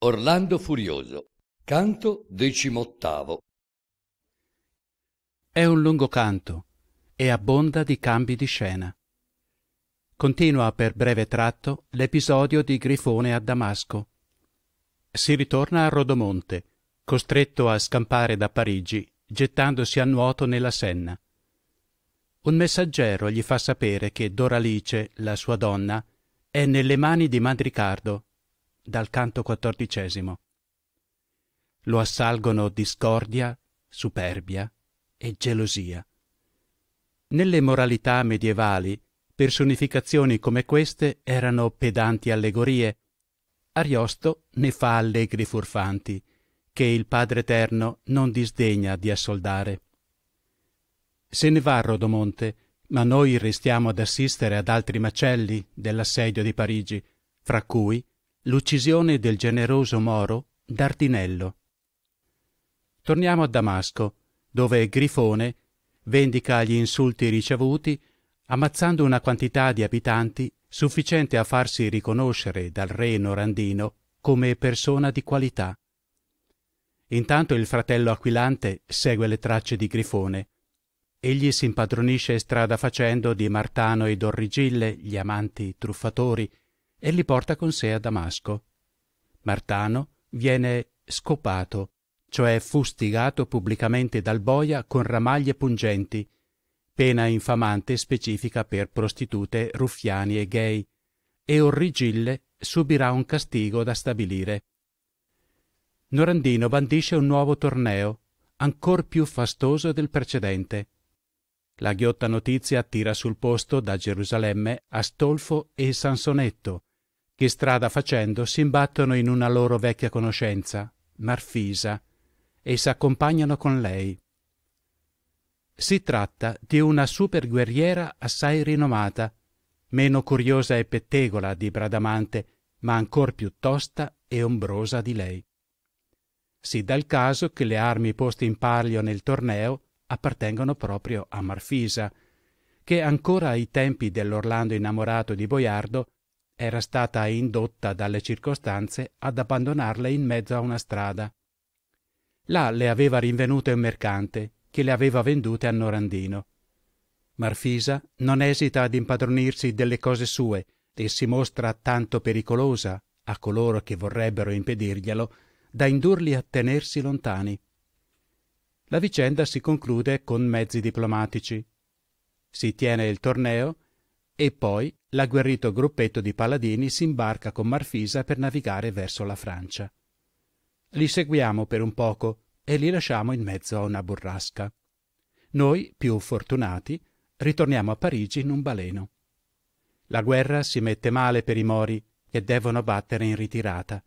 Orlando Furioso, canto decimottavo. È un lungo canto e abbonda di cambi di scena. Continua per breve tratto l'episodio di Grifone a Damasco. Si ritorna a Rodomonte, costretto a scampare da Parigi, gettandosi a nuoto nella Senna. Un messaggero gli fa sapere che Doralice, la sua donna, è nelle mani di Mandricardo, dal canto quattordicesimo. Lo assalgono discordia, superbia e gelosia. Nelle moralità medievali, personificazioni come queste erano pedanti allegorie. Ariosto ne fa allegri furfanti, che il Padre Eterno non disdegna di assoldare. Se ne va Rodomonte, ma noi restiamo ad assistere ad altri macelli dell'assedio di Parigi, fra cui l'uccisione del generoso Moro Dardinello. Torniamo a Damasco, dove Grifone vendica gli insulti ricevuti ammazzando una quantità di abitanti sufficiente a farsi riconoscere dal re norandino come persona di qualità. Intanto il fratello Aquilante segue le tracce di Grifone. Egli si impadronisce strada facendo di Martano e Dorrigille, gli amanti truffatori, e li porta con sé a Damasco. Martano viene scopato, cioè fustigato pubblicamente dal boia con ramaglie pungenti, pena infamante specifica per prostitute, ruffiani e gay, e Orrigille subirà un castigo da stabilire. Norandino bandisce un nuovo torneo, ancor più fastoso del precedente. La ghiotta notizia attira sul posto da Gerusalemme Astolfo e Sansonetto, che strada facendo si imbattono in una loro vecchia conoscenza, Marfisa, e s'accompagnano con lei. Si tratta di una super guerriera assai rinomata, meno curiosa e pettegola di Bradamante, ma ancor più tosta e ombrosa di lei. Si dà il caso che le armi poste in palio nel torneo appartengono proprio a Marfisa, che ancora ai tempi dell'Orlando innamorato di Boiardo era stata indotta dalle circostanze ad abbandonarle in mezzo a una strada. Là le aveva rinvenute un mercante che le aveva vendute a Norandino. Marfisa non esita ad impadronirsi delle cose sue e si mostra tanto pericolosa a coloro che vorrebbero impedirglielo da indurli a tenersi lontani. La vicenda si conclude con mezzi diplomatici. Si tiene il torneo e poi l'agguerrito gruppetto di paladini si imbarca con Marfisa per navigare verso la Francia. Li seguiamo per un poco e li lasciamo in mezzo a una burrasca. Noi, più fortunati, ritorniamo a Parigi in un baleno. La guerra si mette male per i mori, che devono battere in ritirata.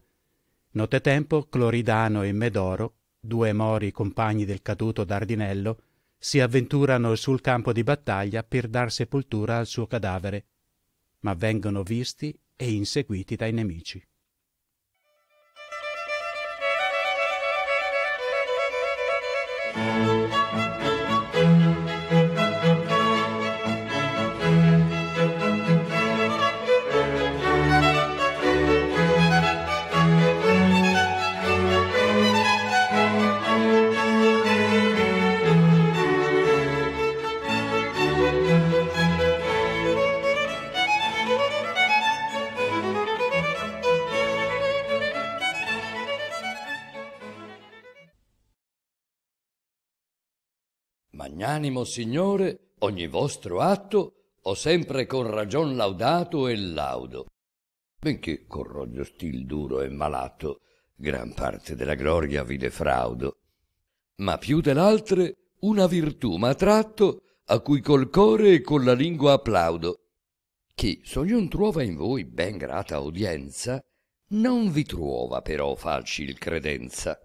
Nottetempo Cloridano e Medoro, due mori compagni del caduto Dardinello, si avventurano sul campo di battaglia per dar sepoltura al suo cadavere, ma vengono visti e inseguiti dai nemici. magnanimo Signore, ogni vostro atto ho sempre con ragion laudato e laudo. Benché con Roggio Stil duro e malato, gran parte della gloria vide fraudo. Ma più dell'altre una virtù m'ha tratto, a cui col core e con la lingua applaudo. Chi sognon truova in voi ben grata audienza, non vi truova però falcil credenza.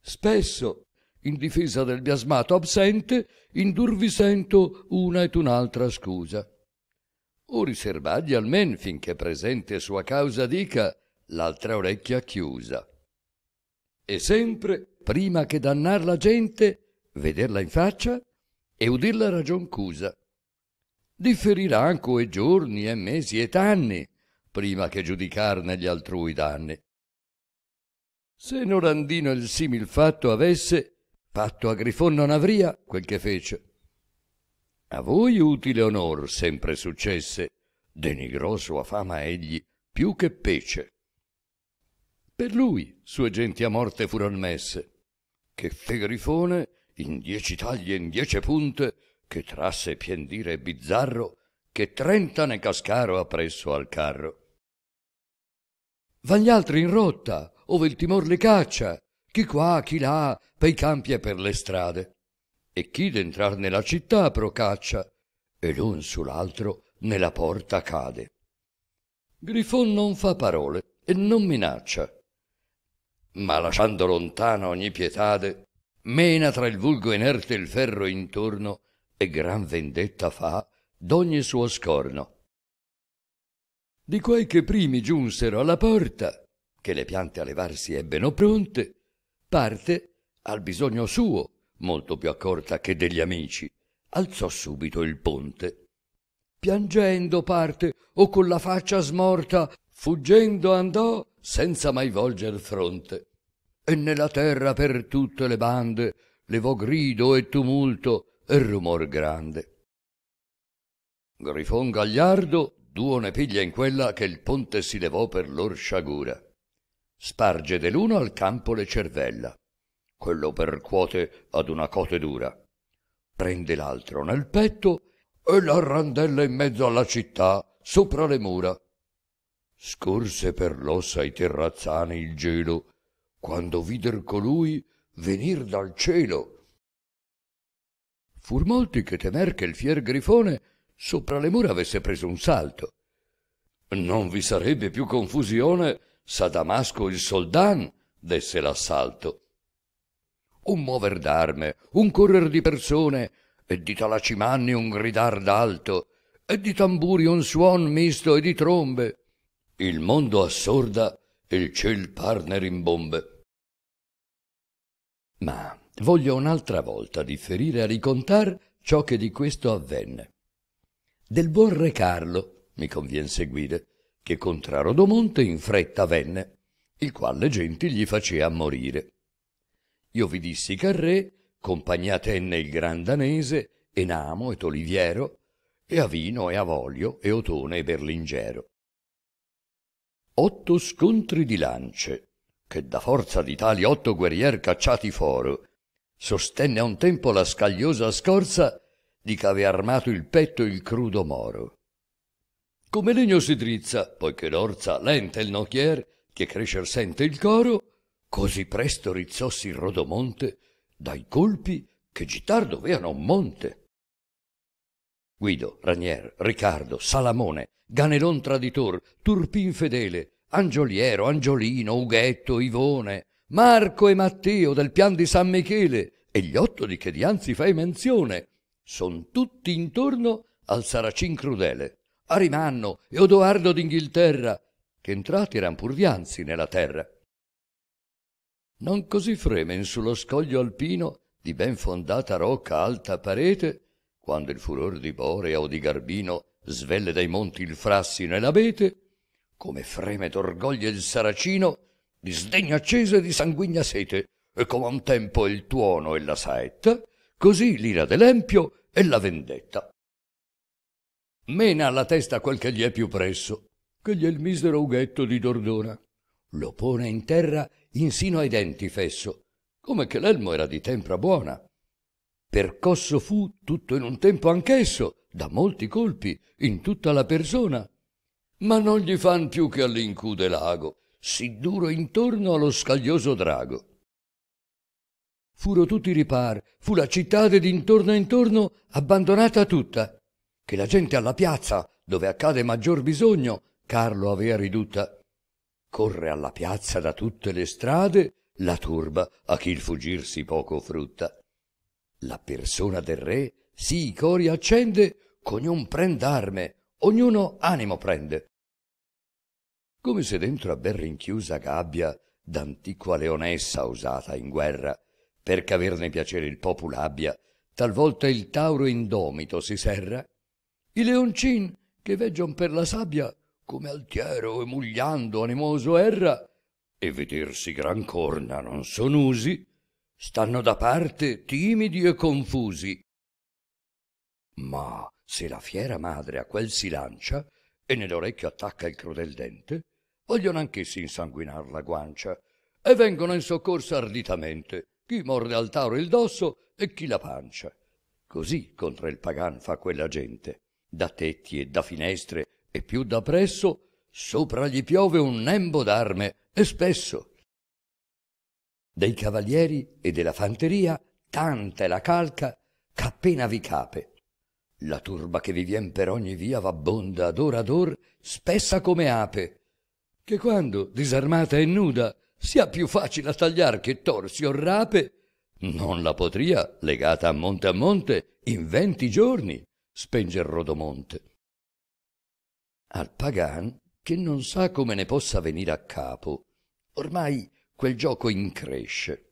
Spesso in difesa del biasmato absente, indurvi sento una ed un'altra scusa. O riservagli almen finché presente sua causa dica l'altra orecchia chiusa. E sempre, prima che dannar la gente, vederla in faccia e udir la ragion cusa. Differirà anco e giorni e mesi e anni, prima che giudicarne gli altrui danni. Se Norandino il simil fatto avesse, Patto a Grifon non avria quel che fece. A voi utile onor sempre successe, denigrò sua fama egli più che pece. Per lui sue genti a morte furon messe, che fe Grifone in dieci taglie e in dieci punte, che trasse pien dire e bizzarro, che trenta ne cascaro appresso al carro. Van gli altri in rotta, ove il timor li caccia, chi qua, chi là, pei campi e per le strade, e chi d'entrar nella città procaccia, e l'un sull'altro nella porta cade. Grifon non fa parole e non minaccia, ma lasciando lontana ogni pietade, mena tra il vulgo inerte il ferro intorno e gran vendetta fa d'ogni suo scorno. Di quei che primi giunsero alla porta, che le piante a levarsi ebbeno pronte, parte, al bisogno suo, molto più accorta che degli amici, alzò subito il ponte. Piangendo parte o con la faccia smorta, fuggendo andò senza mai volger fronte. E nella terra per tutte le bande levò grido e tumulto e rumor grande. Grifon Gagliardo duo ne piglia in quella che il ponte si levò per lor sciagura. Sparge dell'uno al campo le cervella. Quello percuote ad una cote dura. Prende l'altro nel petto e la randella in mezzo alla città, sopra le mura. Scorse per l'ossa i terrazzani il gelo, quando vider colui venir dal cielo. Fur molti che temer che il fier grifone sopra le mura avesse preso un salto. Non vi sarebbe più confusione sa Damasco il soldan desse l'assalto. Un mover d'arme, un correr di persone, e di talacimanni un gridar d'alto, e di tamburi un suon misto e di trombe. Il mondo assorda e il ciel parne rimbombe. Ma voglio un'altra volta differire a ricontar ciò che di questo avvenne. Del buon re Carlo mi convien seguire, che contra Rodomonte in fretta venne, il quale genti gli facea morire. Io vi dissi che al re compagnia tenne il gran danese, Enamo e Toliviero, e Avino e Avolio e Otone e Berlingero. Otto scontri di lance, che da forza di tali otto guerrier cacciati foro, sostenne a un tempo la scagliosa scorza di che avea armato il petto il crudo moro. Come legno si drizza, poiché l'orza lenta il nocchier, che crescer sente il coro, così presto rizzossi il Rodomonte dai colpi che gittar doveano un monte. Guido, Ranier, Riccardo, Salamone, Ganelon traditor, Turpin fedele, Angioliero, Angiolino, Ughetto, Ivone, Marco e Matteo del pian di San Michele e gli otto di che dianzi fai menzione, son tutti intorno al Saracin crudele. Arimanno e Odoardo d'Inghilterra, che entrati eran pur dianzi nella terra. Non così fremen sullo scoglio alpino di ben fondata rocca alta parete, quando il furor di Borea o di Garbino svelle dai monti il frassino e l'abete, come freme d'orgoglio il saracino, di sdegno acceso e di sanguigna sete, e come a un tempo il tuono e la saetta, così l'ira dell'empio e la vendetta mena alla testa quel che gli è più presso, che gli è il misero ughetto di Dordona. Lo pone in terra insino ai denti fesso, come che l'elmo era di tempra buona. Percosso fu tutto in un tempo anch'esso, da molti colpi, in tutta la persona. Ma non gli fan più che all'incude lago, sì duro intorno allo scaglioso drago. Furo tutti ripar, fu la città d'intorno a intorno abbandonata tutta, che la gente alla piazza, dove accade maggior bisogno, Carlo avea ridotta. Corre alla piazza da tutte le strade la turba a chi il fuggir si poco frutta. La persona del re sì i cori accende, cognon prend'arme, ognuno animo prende. Come se dentro a ben rinchiusa gabbia d'antiqua leonessa usata in guerra, per ch'averne piacere il popolo abbia, talvolta il tauro indomito si serra, i leoncin che veggion per la sabbia come altiero e mugliando animoso erra e vedersi gran corna non son usi stanno da parte timidi e confusi ma se la fiera madre a quel si lancia e nell'orecchio attacca il crudel dente voglion anch'essi insanguinar la guancia e vengono in soccorso arditamente chi morde al tauro il dosso e chi la pancia così contra il pagan fa quella gente da tetti e da finestre e più da presso sopra gli piove un nembo d'arme e spesso dei cavalieri e della fanteria tanta è la calca ch'appena vi cape la turba che vi vien per ogni via v'abbonda ad d'ora ad or spessa come ape che quando disarmata e nuda sia più facile a tagliar che torsi o rape non la potria legata a monte a monte in venti giorni spenger Rodomonte. Al Pagan, che non sa come ne possa venire a capo, ormai quel gioco incresce.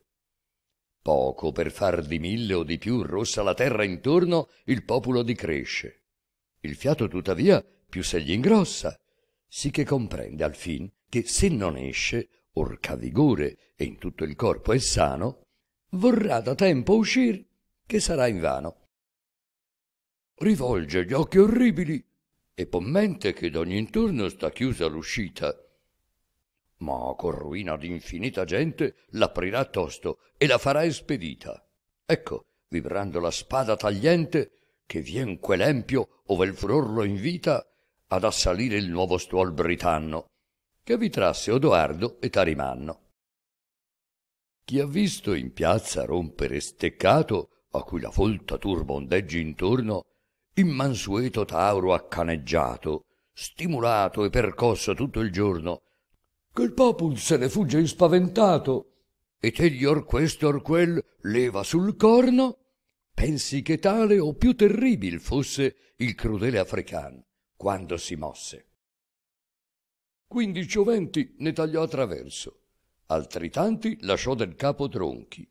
Poco per far di mille o di più rossa la terra intorno, il popolo decresce. Il fiato tuttavia più se gli ingrossa, sì che comprende al fin che se non esce, orca vigore e in tutto il corpo è sano, vorrà da tempo uscir che sarà in vano rivolge gli occhi orribili e pommente che d'ognintorno sta chiusa l'uscita. Ma con ruina d'infinita gente l'aprirà tosto e la farà espedita. Ecco, vibrando la spada tagliente, che vien quell'empio, ove il furor lo invita, ad assalire il nuovo stuol britanno, che vi trasse Odoardo e Tarimanno. Chi ha visto in piazza rompere steccato, a cui la folta turba ondeggi intorno, Immansueto Tauro accaneggiato, stimolato e percosso tutto il giorno, che il popul se ne fugge spaventato e tegli or questo or quel leva sul corno, pensi che tale o più terribil fosse il crudele african quando si mosse. Quindici o venti ne tagliò a traverso, altri tanti lasciò del capo tronchi,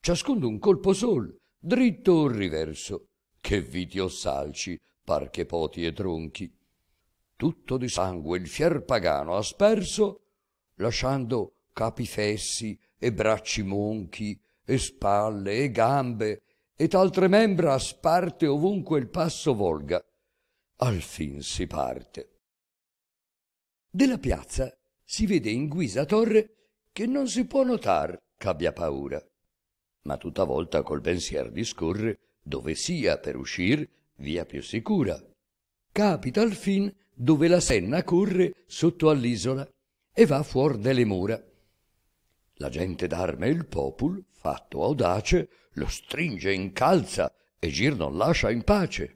ciascuno un colpo sol, dritto o riverso, che viti o salci, par che poti e tronchi. Tutto di sangue il fier pagano asperso, lasciando capi fessi e bracci monchi, e spalle e gambe, e altre membra sparte ovunque il passo volga. Al fin si parte. Della piazza si vede in guisa torre che non si può notar abbia paura, ma tutta volta col pensier discorre dove sia per uscir via più sicura. Capita al fin dove la Senna corre sotto all'isola e va fuor delle mura. La gente d'arme e il popol, fatto audace, lo stringe in calza e gir non lascia in pace.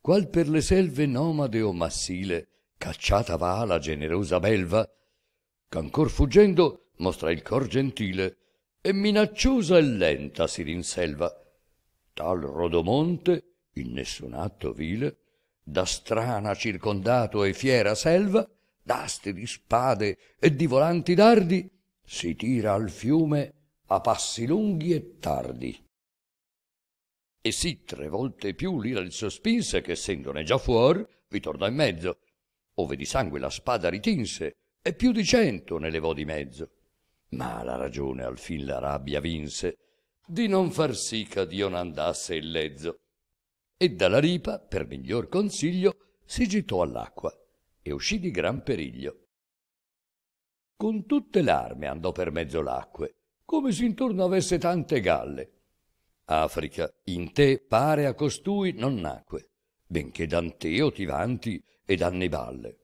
Qual per le selve nomade o massile, cacciata va la generosa belva, ch'ancor fuggendo mostra il cor gentile e minacciosa e lenta si rinselva tal rodomonte in nessun atto vile da strana circondato e fiera selva d'astri di spade e di volanti dardi si tira al fiume a passi lunghi e tardi e sì tre volte più l'ira il sospinse che essendone già fuor vi tornò in mezzo ove di sangue la spada ritinse e più di cento ne levò di mezzo ma la ragione al fin la rabbia vinse di non far sì che Dio non andasse in lezzo. E dalla ripa, per miglior consiglio, si gittò all'acqua e uscì di gran periglio. Con tutte l'arme andò per mezzo l'acque, come se intorno avesse tante galle. Africa, in te pare a costui non nacque, benché d'Anteo ti vanti e danne balle.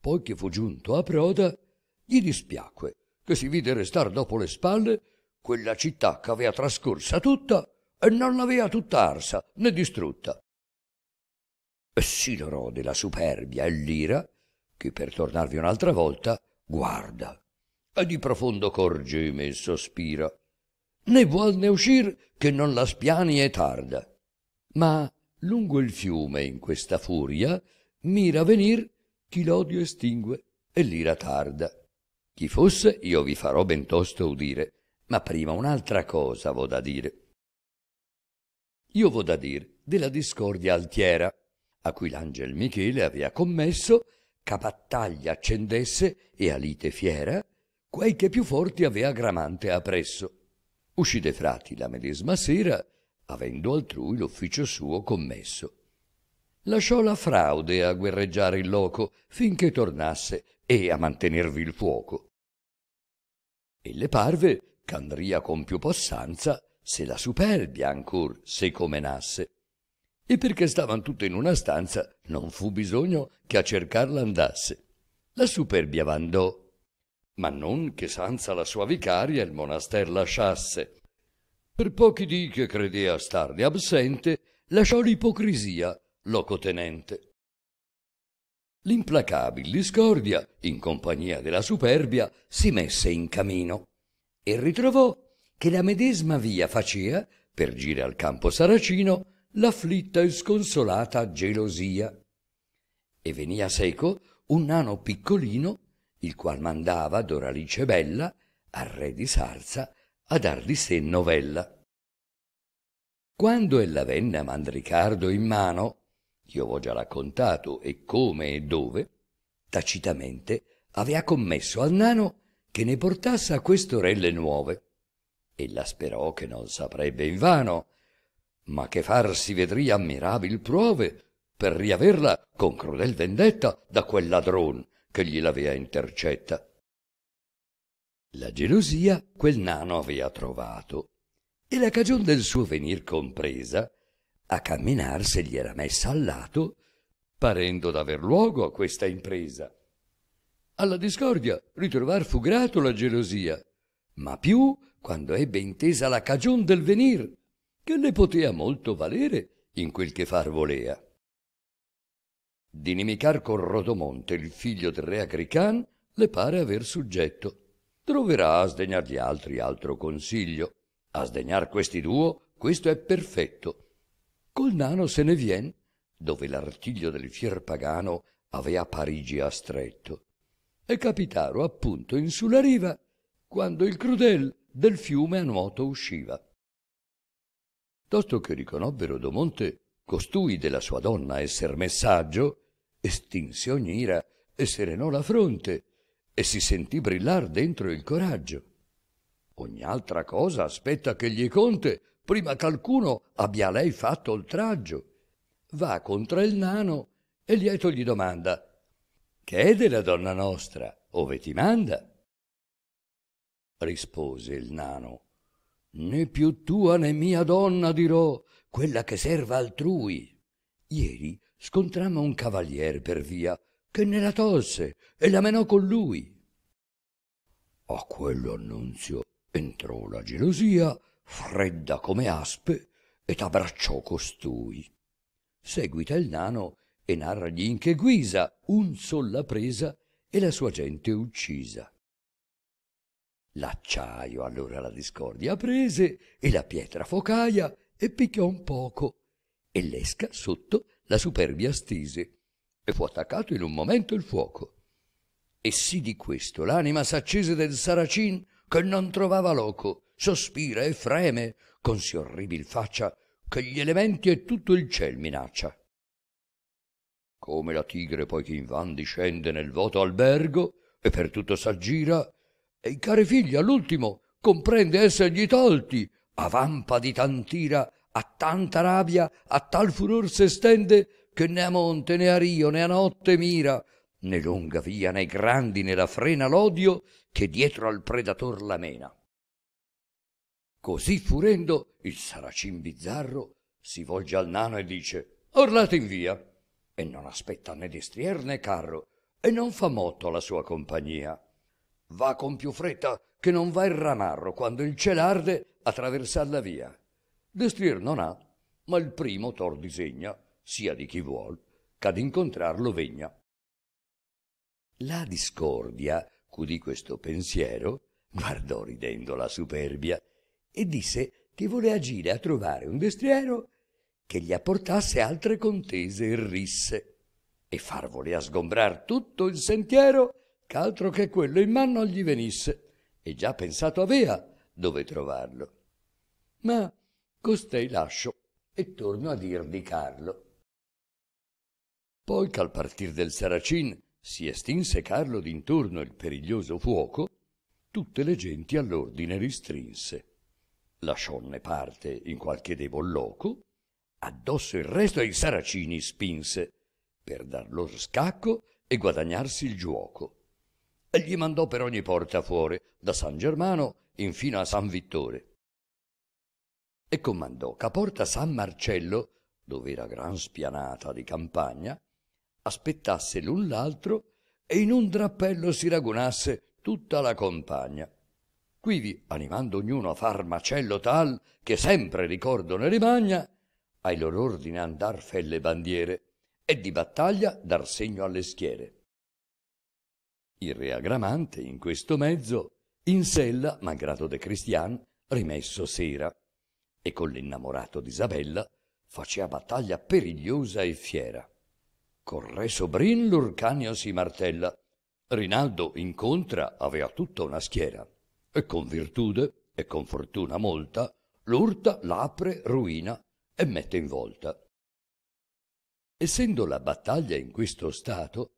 Poi che fu giunto a proda, gli dispiacque che si vide restar dopo le spalle quella città che avea trascorsa tutta e non l'avea tutta arsa né distrutta. E si lorò della superbia e l'ira, che per tornarvi un'altra volta guarda, e di profondo cor geme e sospira, né vuol ne uscir che non la spiani e tarda. Ma lungo il fiume in questa furia mira venir chi l'odio estingue e l'ira tarda. Chi fosse io vi farò ben tosto udire, ma prima un'altra cosa v'ho da dire. Io v'ho da dire della discordia altiera, a cui l'angel Michele avea commesso che battaglia accendesse e a lite fiera quei che più forti avea Gramante appresso. Uscì de frati la medesima sera, avendo altrui l'ufficio suo commesso. Lasciò la fraude a guerreggiare il loco finché tornasse e a mantenervi il fuoco. E le parve ch'andria con più possanza se la superbia ancor se comenasse. E perché stavan tutte in una stanza, non fu bisogno che a cercarla andasse. La superbia vandò, ma non che senza la sua vicaria il monaster lasciasse. Per pochi dì che credea starne absente, lasciò l'ipocrisia, locotenente. L'implacabile discordia, in compagnia della superbia, si messe in camino e ritrovò che la medesima via facea per gire al campo saracino l'afflitta e sconsolata gelosia e venia seco un nano piccolino il qual mandava doralice bella al re di sarza a dar di sé novella quando ella venne a mandricardo in mano ch'io v'ho già raccontato e come e dove tacitamente avea commesso al nano che ne portasse a quest'orelle nuove. Ella sperò che non saprebbe in vano, ma che farsi vedria ammirabil prove per riaverla con crudel vendetta da quel ladron che gli l'avea intercetta. La gelosia quel nano avea trovato, e la cagion del suo venir compresa, a camminar se gli era messa al lato, parendo d'aver luogo a questa impresa. Alla discordia ritrovar fu grato la gelosia, ma più quando ebbe intesa la cagion del venir, che ne potea molto valere in quel che far volea. Di nimicar con Rodomonte, il figlio del re Agrican, le pare aver suggetto. Troverà a sdegnar gli altri altro consiglio. A sdegnar questi duo, questo è perfetto. Col nano se ne vien, dove l'artiglio del fier pagano avea Parigi astretto e capitarono appunto in sulla riva quando il crudel del fiume a nuoto usciva. Tosto che riconobbero Domonte costui della sua donna esser messaggio, estinse ogni ira e serenò la fronte e si sentì brillar dentro il coraggio. Ogni altra cosa aspetta che gli conte prima ch'alcuno abbia a lei fatto oltraggio. Va contra il nano e lieto gli domanda Chiede la donna nostra, ove ti manda. Rispose il nano, né più tua né mia donna dirò, quella che serva altrui. Ieri scontrammo un cavalier per via, che ne la tolse e la menò con lui. A quello annunzio entrò la gelosia, fredda come aspe, ed abbracciò costui. Seguita il nano e narragli in che guisa un sol l'ha presa e la sua gente uccisa. L'acciaio allora la discordia prese e la pietra focaia e picchiò un poco e l'esca sotto la superbia stese e fu attaccato in un momento il fuoco. E sì di questo l'anima s'accese del saracin che non trovava loco, sospira e freme con sì orribil faccia che gli elementi e tutto il ciel minaccia come la tigre poi che in van discende nel voto albergo e per tutto s'aggira e i cari figli all'ultimo comprende essergli tolti a vampa di tant'ira a tanta rabbia a tal furor s'estende, che né a monte né a rio né a notte mira né lunga via né grandi né la frena l'odio che dietro al predator la mena così furendo il saracin bizzarro si volge al nano e dice orlate in via e non aspetta né destrier né carro, e non fa motto alla sua compagnia. Va con più fretta che non va il ramarro quando il ciel arde a traversar la via. Destrier non ha, ma il primo tor disegna, sia di chi vuol, ch'ad incontrarlo vegna. La discordia, cudì questo pensiero, guardò ridendo la superbia e disse che voleva agire a trovare un destriero che gli apportasse altre contese e risse, e far volea sgombrar tutto il sentiero, ch'altro che quello in mano gli venisse, e già pensato avea dove trovarlo. Ma costei lascio e torno a dir di Carlo. Poi ch'al partir del Saracin si estinse Carlo d'intorno il periglioso fuoco, tutte le genti all'ordine ristrinse. Lascionne parte in qualche debol loco, addosso il resto ai saracini spinse, per dar loro scacco e guadagnarsi il giuoco. E gli mandò per ogni porta fuori, da San Germano infino a San Vittore. E comandò caporta San Marcello, dove era gran spianata di campagna, aspettasse l'un l'altro e in un drappello si ragunasse tutta la compagna. Quivi, animando ognuno a far macello tal che sempre ricordo ne rimagna, ai loro ordini andar felle bandiere e di battaglia dar segno alle schiere. Il re Agramante in questo mezzo in sella, malgrado de Cristian, rimesso sera, e con l'innamorato d'Isabella facea battaglia perigliosa e fiera. Col re Sobrin l'Urcanio si martella, Rinaldo incontra avea tutta una schiera, e con virtude e con fortuna molta l'urta, l'apre, ruina e mette in volta. Essendo la battaglia in questo stato,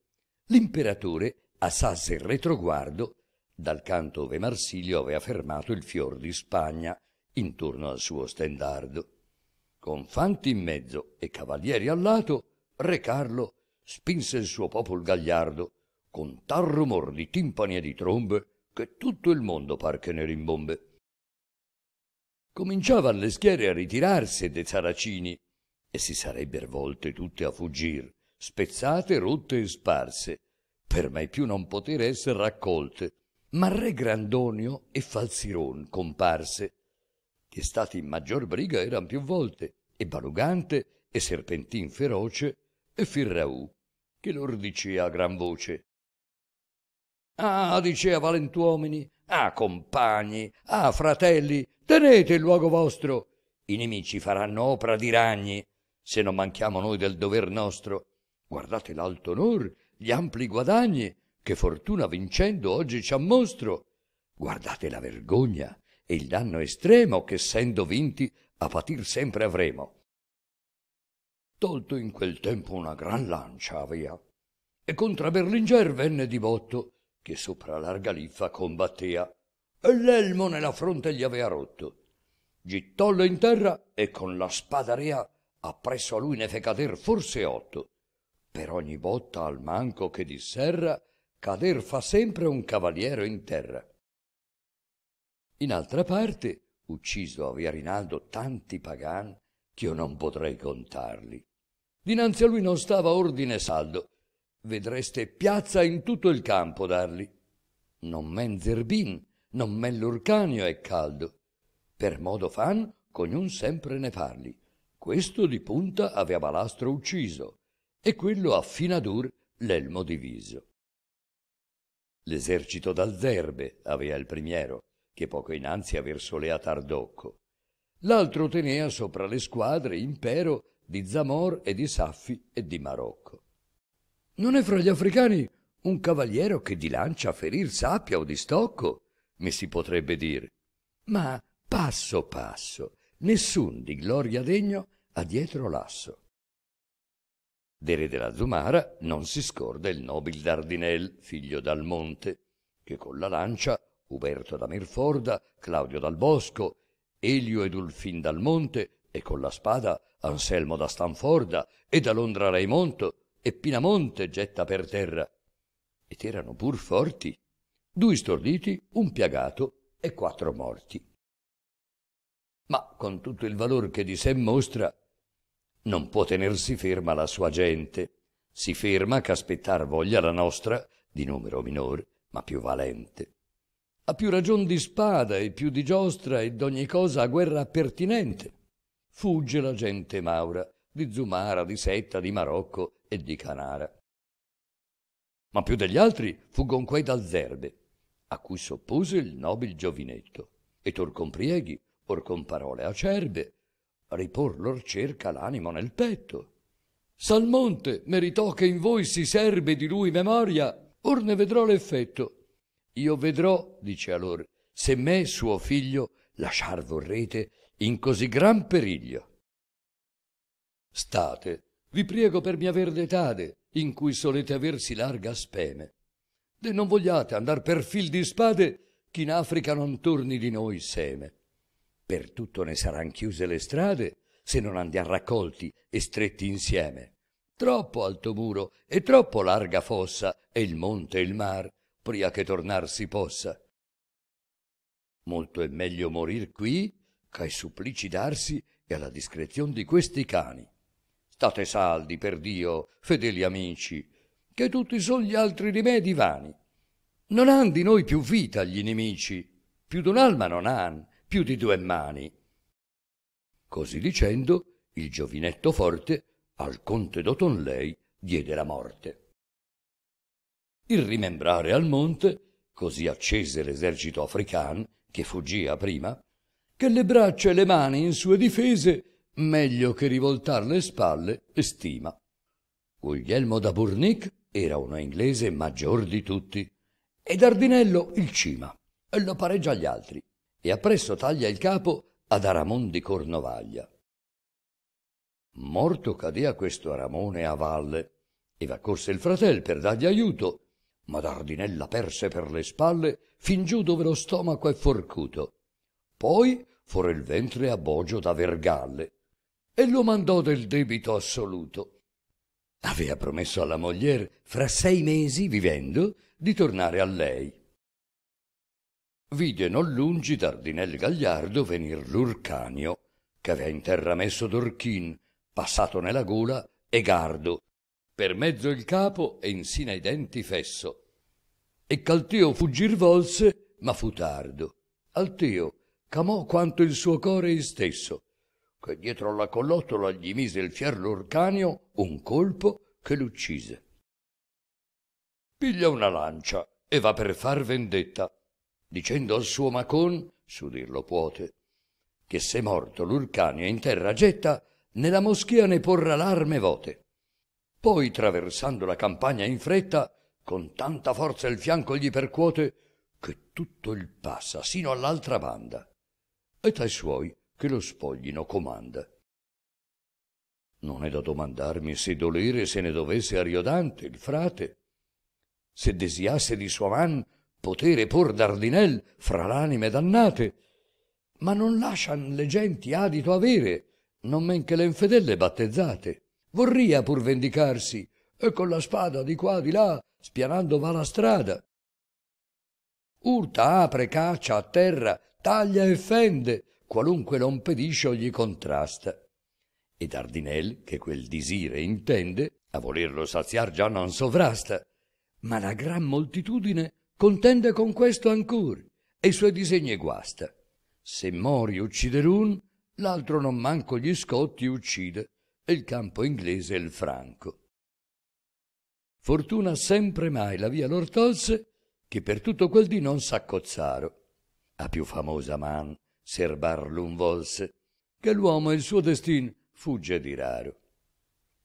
l'imperatore assasse il retroguardo dal canto ove Marsilio aveva fermato il fior di Spagna intorno al suo stendardo. Con fanti in mezzo e cavalieri al lato, Re Carlo spinse il suo popolo gagliardo con tal rumor di timpani e di trombe che tutto il mondo par che ne rimbombe cominciavan le schiere a ritirarsi dei saracini e si sarebbero volte tutte a fuggir, spezzate, rotte e sparse, per mai più non poter essere raccolte. Ma re Grandonio e Falziron comparse, che stati in maggior briga eran più volte, e Balugante e Serpentin feroce e Firraù, che lor dicea a gran voce. Ah, dicea valentuomini, Ah, compagni, ah, fratelli, tenete il luogo vostro. I nemici faranno opera di ragni, se non manchiamo noi del dover nostro. Guardate l'alto onor, gli ampli guadagni, che fortuna vincendo oggi ci ammostro. Guardate la vergogna e il danno estremo che, essendo vinti, a patir sempre avremo. Tolto in quel tempo una gran lancia avea, e contra Berlinger venne di botto, che sopra la galiffa combattea e l'elmo nella fronte gli avea rotto. Gittollo in terra e con la spada rea appresso a lui ne fe cader forse otto. Per ogni botta al manco che disserra, cader fa sempre un cavaliero in terra. In altra parte, ucciso avea Rinaldo tanti pagan ch'io non potrei contarli. Dinanzi a lui non stava ordine saldo, vedreste piazza in tutto il campo darli. Non men zerbin, non men l'urcanio è caldo. Per modo fan, cognun sempre ne parli. Questo di punta avea balastro ucciso, e quello a finadur l'elmo diviso. L'esercito d'Alzerbe avea il primiero, che poco innanzi aver solea Tardocco. L'altro tenea sopra le squadre impero di Zamor e di Saffi e di Marocco. Non è fra gli africani un cavaliero che di lancia a ferir sappia o di stocco, mi si potrebbe dire. Ma passo passo, nessun di gloria degno ha dietro lasso. Dere della Zumara non si scorda il nobil Dardinel, figlio dal monte, che con la lancia Uberto da Mirforda, Claudio dal Bosco, Elio ed Ulfin dal Monte, e con la spada Anselmo da Stanforda, e da Londra Raimonto, e Pinamonte getta per terra. Ed erano pur forti. Due storditi, un piagato e quattro morti. Ma con tutto il valor che di sé mostra, non può tenersi ferma la sua gente. Si ferma che aspettar voglia la nostra, di numero minor, ma più valente. Ha più ragion di spada e più di giostra e d'ogni cosa a guerra pertinente. Fugge la gente maura, di Zumara, di Setta, di Marocco e di Canara. Ma più degli altri fu dal Zerbe, a cui s'oppose il nobil giovinetto, e tor con prieghi, or con parole acerbe, ripor lor cerca l'animo nel petto. Salmonte meritò che in voi si serbe di lui memoria, or ne vedrò l'effetto. Io vedrò, dice allor, se me suo figlio lasciar vorrete in così gran periglio. State, vi prego per mia verdetade, in cui solete aversi larga speme. De non vogliate andar per fil di spade, chi in Africa non torni di noi seme. Per tutto ne saran chiuse le strade, se non andiam raccolti e stretti insieme. Troppo alto muro e troppo larga fossa e il monte e il mar, pria che tornar si possa. Molto è meglio morir qui, ch'ai supplici darsi e alla discrezion di questi cani state saldi per Dio, fedeli amici, che tutti son gli altri rimedi vani. Non han di noi più vita gli nemici, più d'un'alma non han, più di due mani. Così dicendo, il giovinetto forte al conte d'Otonlei diede la morte. Il rimembrare al monte, così accese l'esercito african, che fuggia prima, che le braccia e le mani in sue difese meglio che rivoltar le spalle, stima. Guglielmo da Burnic era uno inglese maggior di tutti, ed Ardinello il cima, e lo pareggia agli altri, e appresso taglia il capo ad Aramon di Cornovaglia. Morto cadea questo Aramone a valle, e v'accorse il fratel per dargli aiuto, ma Dardinella perse per le spalle fin giù dove lo stomaco è forcuto. Poi for il ventre a bogio da vergalle, e lo mandò del debito assoluto. Aveva promesso alla moglie, fra sei mesi vivendo, di tornare a lei. Vide non lungi d'Ardinel Gagliardo venir l'Urcanio, che aveva in terra messo Dorchin, passato nella gola, e Gardo, per mezzo il capo e insina ai denti fesso. E Calteo fuggir volse, ma fu tardo. Alteo camò quanto il suo core istesso, che dietro la collottola gli mise il fiero fiarlurcanio un colpo che l'uccise. Piglia una lancia e va per far vendetta, dicendo al suo Macon, su dirlo puote, che se morto l'urcanio in terra getta, nella moschia ne porrà l'arme vote. Poi, traversando la campagna in fretta, con tanta forza il fianco gli percuote che tutto il passa sino all'altra banda. E tai suoi che lo spoglino comanda. Non è da domandarmi se dolere se ne dovesse a Riodante, il frate, se desiasse di sua man potere por d'ardinel fra l'anime dannate, ma non lascian le genti adito avere, non men che le infedelle battezzate. Vorria pur vendicarsi, e con la spada di qua di là, spianando va la strada. Urta, apre, caccia a terra, taglia e fende, qualunque non pedisce o gli contrasta. E Dardinel, che quel disire intende, a volerlo saziar già non sovrasta, ma la gran moltitudine contende con questo ancor, e i suoi disegni guasta. Se Mori uccide l'un, l'altro non manco gli scotti uccide, e il campo inglese e il franco. Fortuna sempre mai la via lor tolse, che per tutto quel dì non s'accozzaro. A più famosa man serbar l'un volse, che l'uomo il suo destin fugge di raro.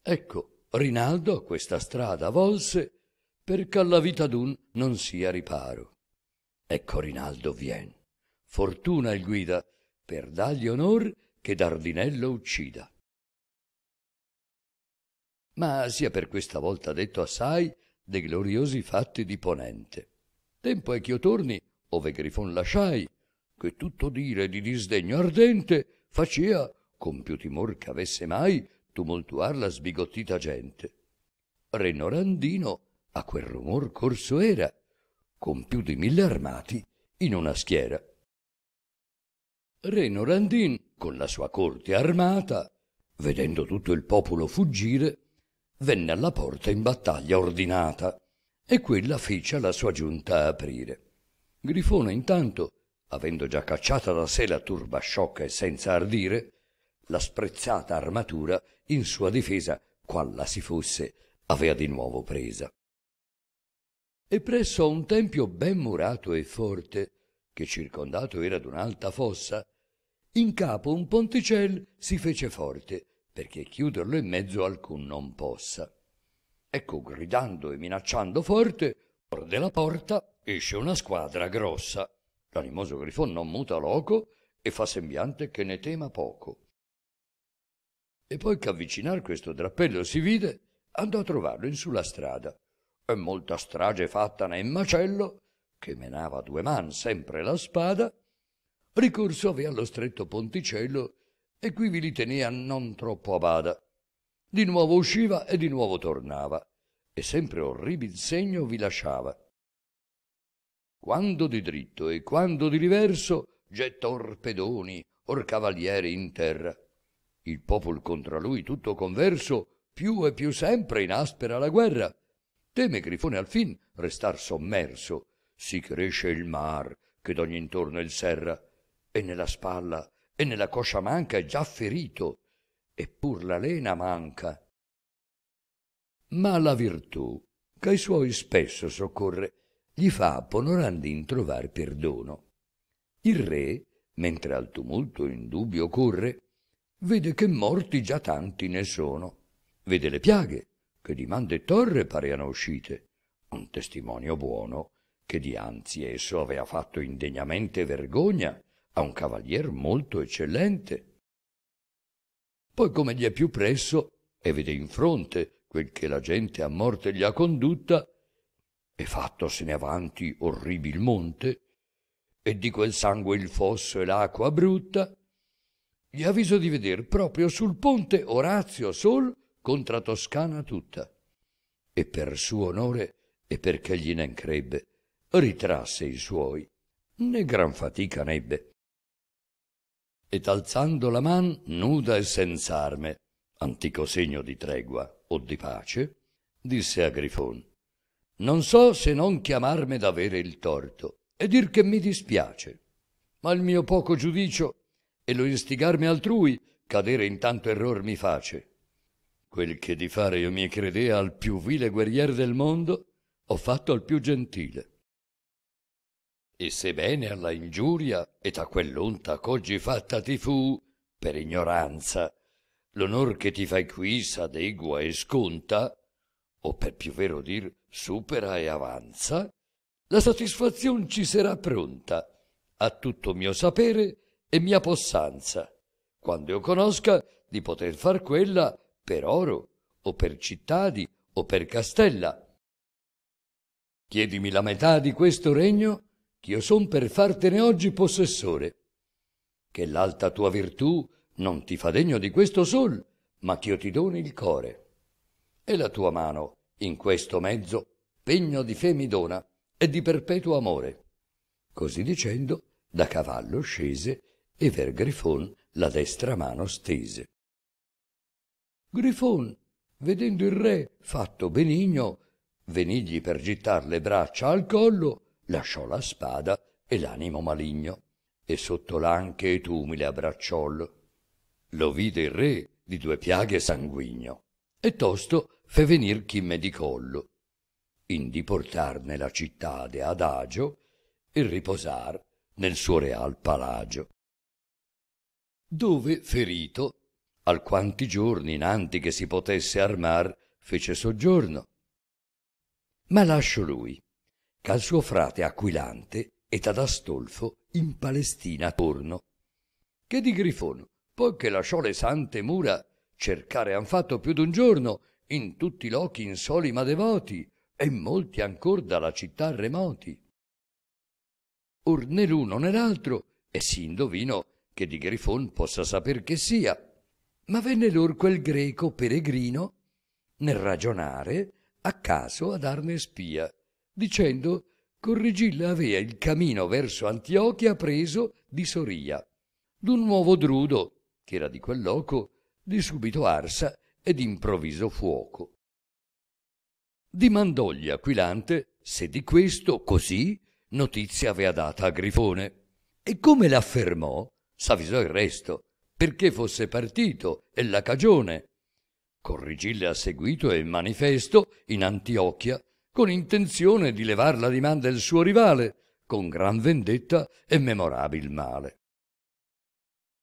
Ecco, Rinaldo questa strada volse, perché alla vita d'un non sia riparo. Ecco Rinaldo vien, fortuna il guida, per dargli onor che Dardinello uccida. Ma sia per questa volta detto assai dei gloriosi fatti di Ponente. Tempo è ch'io torni, ove Grifon lasciai, che tutto dire di disdegno ardente facea, con più timor che avesse mai, tumultuar la sbigottita gente. Renno Randino a quel rumor corso era, con più di mille armati in una schiera. Reno Randin, con la sua corte armata, vedendo tutto il popolo fuggire, venne alla porta in battaglia ordinata, e quella fece alla sua giunta aprire. Grifone intanto avendo già cacciata da sé la turba sciocca e senza ardire, la sprezzata armatura in sua difesa, qualla si fosse, avea di nuovo presa. E presso a un tempio ben murato e forte, che circondato era d'un'alta fossa, in capo un ponticel si fece forte, perché chiuderlo in mezzo alcun non possa. Ecco, gridando e minacciando forte, fuor della porta esce una squadra grossa, L'animoso grifo non muta loco e fa sembiante che ne tema poco. E poi che avvicinar questo drappello si vide, andò a trovarlo in sulla strada, e molta strage fatta nel macello, che menava a due man sempre la spada, ricorso avea allo stretto ponticello, e qui vi li tenea non troppo a bada. Di nuovo usciva e di nuovo tornava, e sempre orribil segno vi lasciava quando di dritto e quando di riverso, getta or pedoni, or cavalieri in terra. Il popol contra lui tutto converso, più e più sempre in aspera la guerra. Teme Grifone al fin restar sommerso, si cresce il mar, che d'ogni intorno il serra, e nella spalla e nella coscia manca è già ferito, eppur la lena manca. Ma la virtù, che ai suoi spesso soccorre, gli fa Ponorandin trovar perdono. Il re, mentre al tumulto in dubbio corre, vede che morti già tanti ne sono, vede le piaghe, che di man de torre pareano uscite, un testimonio buono, che dianzi esso avea fatto indegnamente vergogna a un cavalier molto eccellente. Poi come gli è più presso, e vede in fronte quel che la gente a morte gli ha condotta, e fattosene avanti orribil monte e di quel sangue il fosso e l'acqua brutta gli avviso di veder proprio sul ponte Orazio Sol contra Toscana tutta e per suo onore e perché ne crebbe, ritrasse i suoi né gran fatica n'ebbe ed alzando la man nuda e senz'arme antico segno di tregua o di pace disse a grifon non so se non chiamarmi d'avere il torto e dir che mi dispiace, ma il mio poco giudicio e lo instigarmi altrui cadere in tanto error mi face. Quel che di fare io mi credea al più vile guerrier del mondo, ho fatto al più gentile. E sebbene alla ingiuria e a quell'onta ch'oggi fatta ti fu, per ignoranza, l'onor che ti fai qui s'adegua e sconta, o per più vero dir, supera e avanza, la soddisfazione ci sarà pronta a tutto mio sapere e mia possanza, quando io conosca di poter far quella per oro o per cittadi o per castella. Chiedimi la metà di questo regno, ch'io son per fartene oggi possessore. Che l'alta tua virtù non ti fa degno di questo sol, ma ch'io ti doni il core. E la tua mano in questo mezzo pegno di fe mi dona e di perpetuo amore. Così dicendo, da cavallo scese e ver Grifon la destra mano stese. Grifon, vedendo il re fatto benigno, venigli per gittar le braccia al collo, lasciò la spada e l'animo maligno, e sotto l'anche ed umile abbracciollo. Lo vide il re di due piaghe sanguigno, e tosto fe venir Chimme di collo, indi portar nella cittade ad agio e riposar nel suo real palagio. Dove, ferito, alquanti giorni innanti che si potesse armar, fece soggiorno. Ma lascio lui, ch'al suo frate Aquilante ed ad Astolfo in Palestina torno, che di Grifon, poi che lasciò le sante mura, cercare han fatto più d'un giorno in tutti i lochi insoli ma devoti, e molti ancor dalla città remoti. Or né l'uno né l'altro, e si indovino che di Grifon possa saper che sia, ma venne lor quel greco peregrino nel ragionare a caso a darne spia, dicendo Corrigilla avea il camino verso Antiochia preso di Soria, d'un nuovo drudo, che era di quel loco, di subito arsa ed improvviso fuoco. Dimandogli Aquilante se di questo così notizia avea data a Grifone e come l'affermò s'avvisò il resto perché fosse partito e la cagione. Corrigille ha seguito il manifesto in Antiochia con intenzione di levar la dimanda del suo rivale con gran vendetta e memorabil male.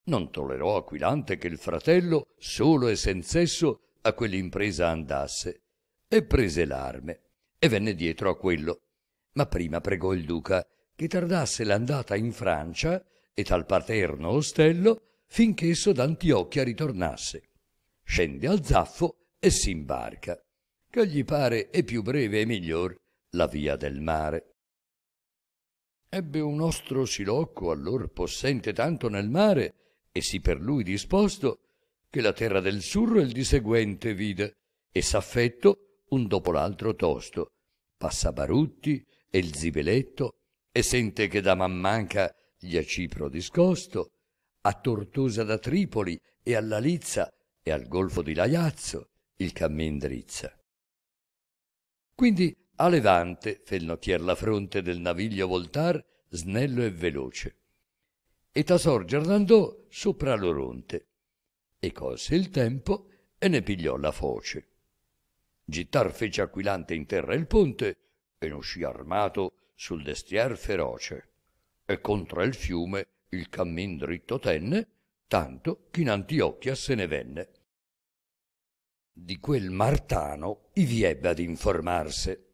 Non tollerò Aquilante che il fratello, solo e senza esso, a quell'impresa andasse, e prese l'arme, e venne dietro a quello. Ma prima pregò il duca che tardasse l'andata in Francia e tal paterno ostello finché esso d'Antiochia ritornasse. Scende al zaffo e s'imbarca, che gli pare è più breve e miglior la via del mare. Ebbe un nostro silocco allor possente tanto nel mare e si per lui disposto, che la terra del surro il di seguente vide, e s'affetto un dopo l'altro tosto. Passa Barutti e il zibeletto, e sente che da man manca gli a Cipro discosto, a Tortosa da Tripoli e alla Lizza e al golfo di Laiazzo il cammin drizza. Quindi a Levante fe il nottier la fronte del naviglio voltar snello e veloce e Tasor giardandò sopra l'oronte e colse il tempo e ne pigliò la foce. Gittar fece aquilante in terra il ponte e ne uscì armato sul destier feroce e contra il fiume il cammin dritto tenne tanto che in Antiochia se ne venne. Di quel Martano ivi ebbe ad informarse.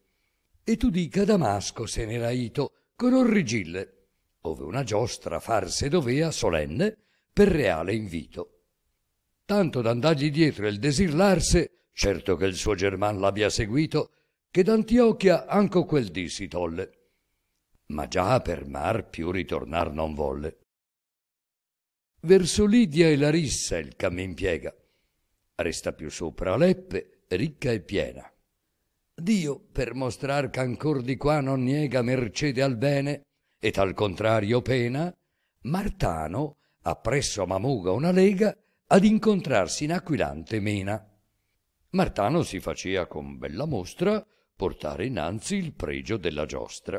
E tu dica Damasco se n'era ito con Orrigille ove una giostra farse dovea solenne per reale invito. Tanto d'andargli dietro e il desirlarse, certo che il suo German l'abbia seguito, che d'Antiochia anco quel dì si tolle. Ma già per mar più ritornar non volle. Verso Lidia e Larissa il cammin piega, resta più sopra Leppe, ricca e piena. Dio, per mostrar ch'ancor di qua non niega mercede al bene, e tal contrario pena, Martano, appresso a Mamuga una lega, ad incontrarsi in Aquilante mena. Martano si facea con bella mostra portare innanzi il pregio della giostra.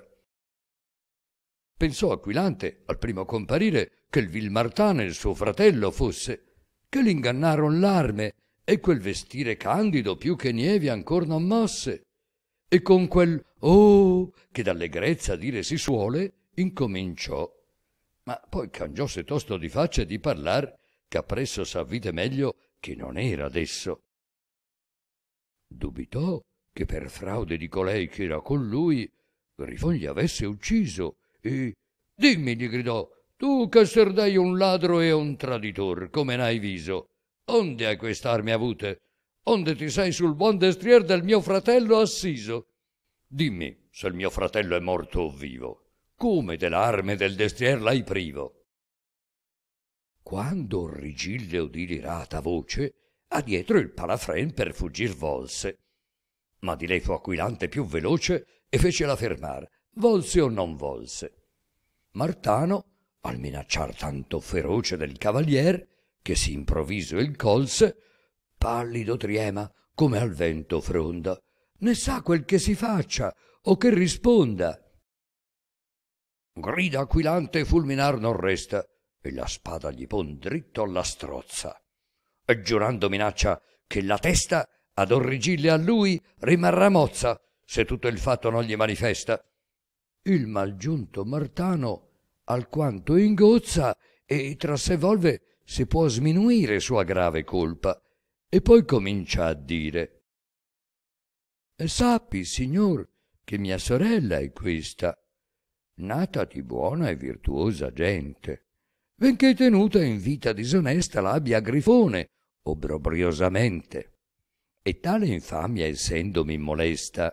Pensò Aquilante, al primo comparire, che il vil Martano il suo fratello fosse, che l'ingannaron l'arme e quel vestire candido più che nievi ancor non mosse, e con quel oh che d'allegrezza dire si suole, incominciò, ma poi cangiò cangiòse tosto di faccia e di parlar, ch'appresso s'avvide meglio che non era adesso. Dubitò che per fraude di colei che era con lui Rifogli avesse ucciso e dimmi gli gridò tu che serdei un ladro e un traditor come n'hai viso onde hai quest'armi avute onde ti sei sul buon destrier del mio fratello assiso dimmi se il mio fratello è morto o vivo come dell'arme del destier l'hai privo. Quando Rigille udì l'irata voce, a dietro il palafren per fuggir volse. Ma di lei fu Aquilante più veloce e fecela fermar, volse o non volse. Martano, al minacciar tanto feroce del cavalier, che si improvviso il colse, pallido triema come al vento fronda, né sa quel che si faccia o che risponda grida aquilante e fulminar non resta e la spada gli pon dritto alla strozza e giurando minaccia che la testa ad orrigille a lui rimarrà mozza se tutto il fatto non gli manifesta il malgiunto martano alquanto ingozza e tra sé volve si può sminuire sua grave colpa e poi comincia a dire sappi signor che mia sorella è questa nata di buona e virtuosa gente, benché tenuta in vita disonesta l'abbia Grifone, obbrobriosamente. E tale infamia essendomi molesta,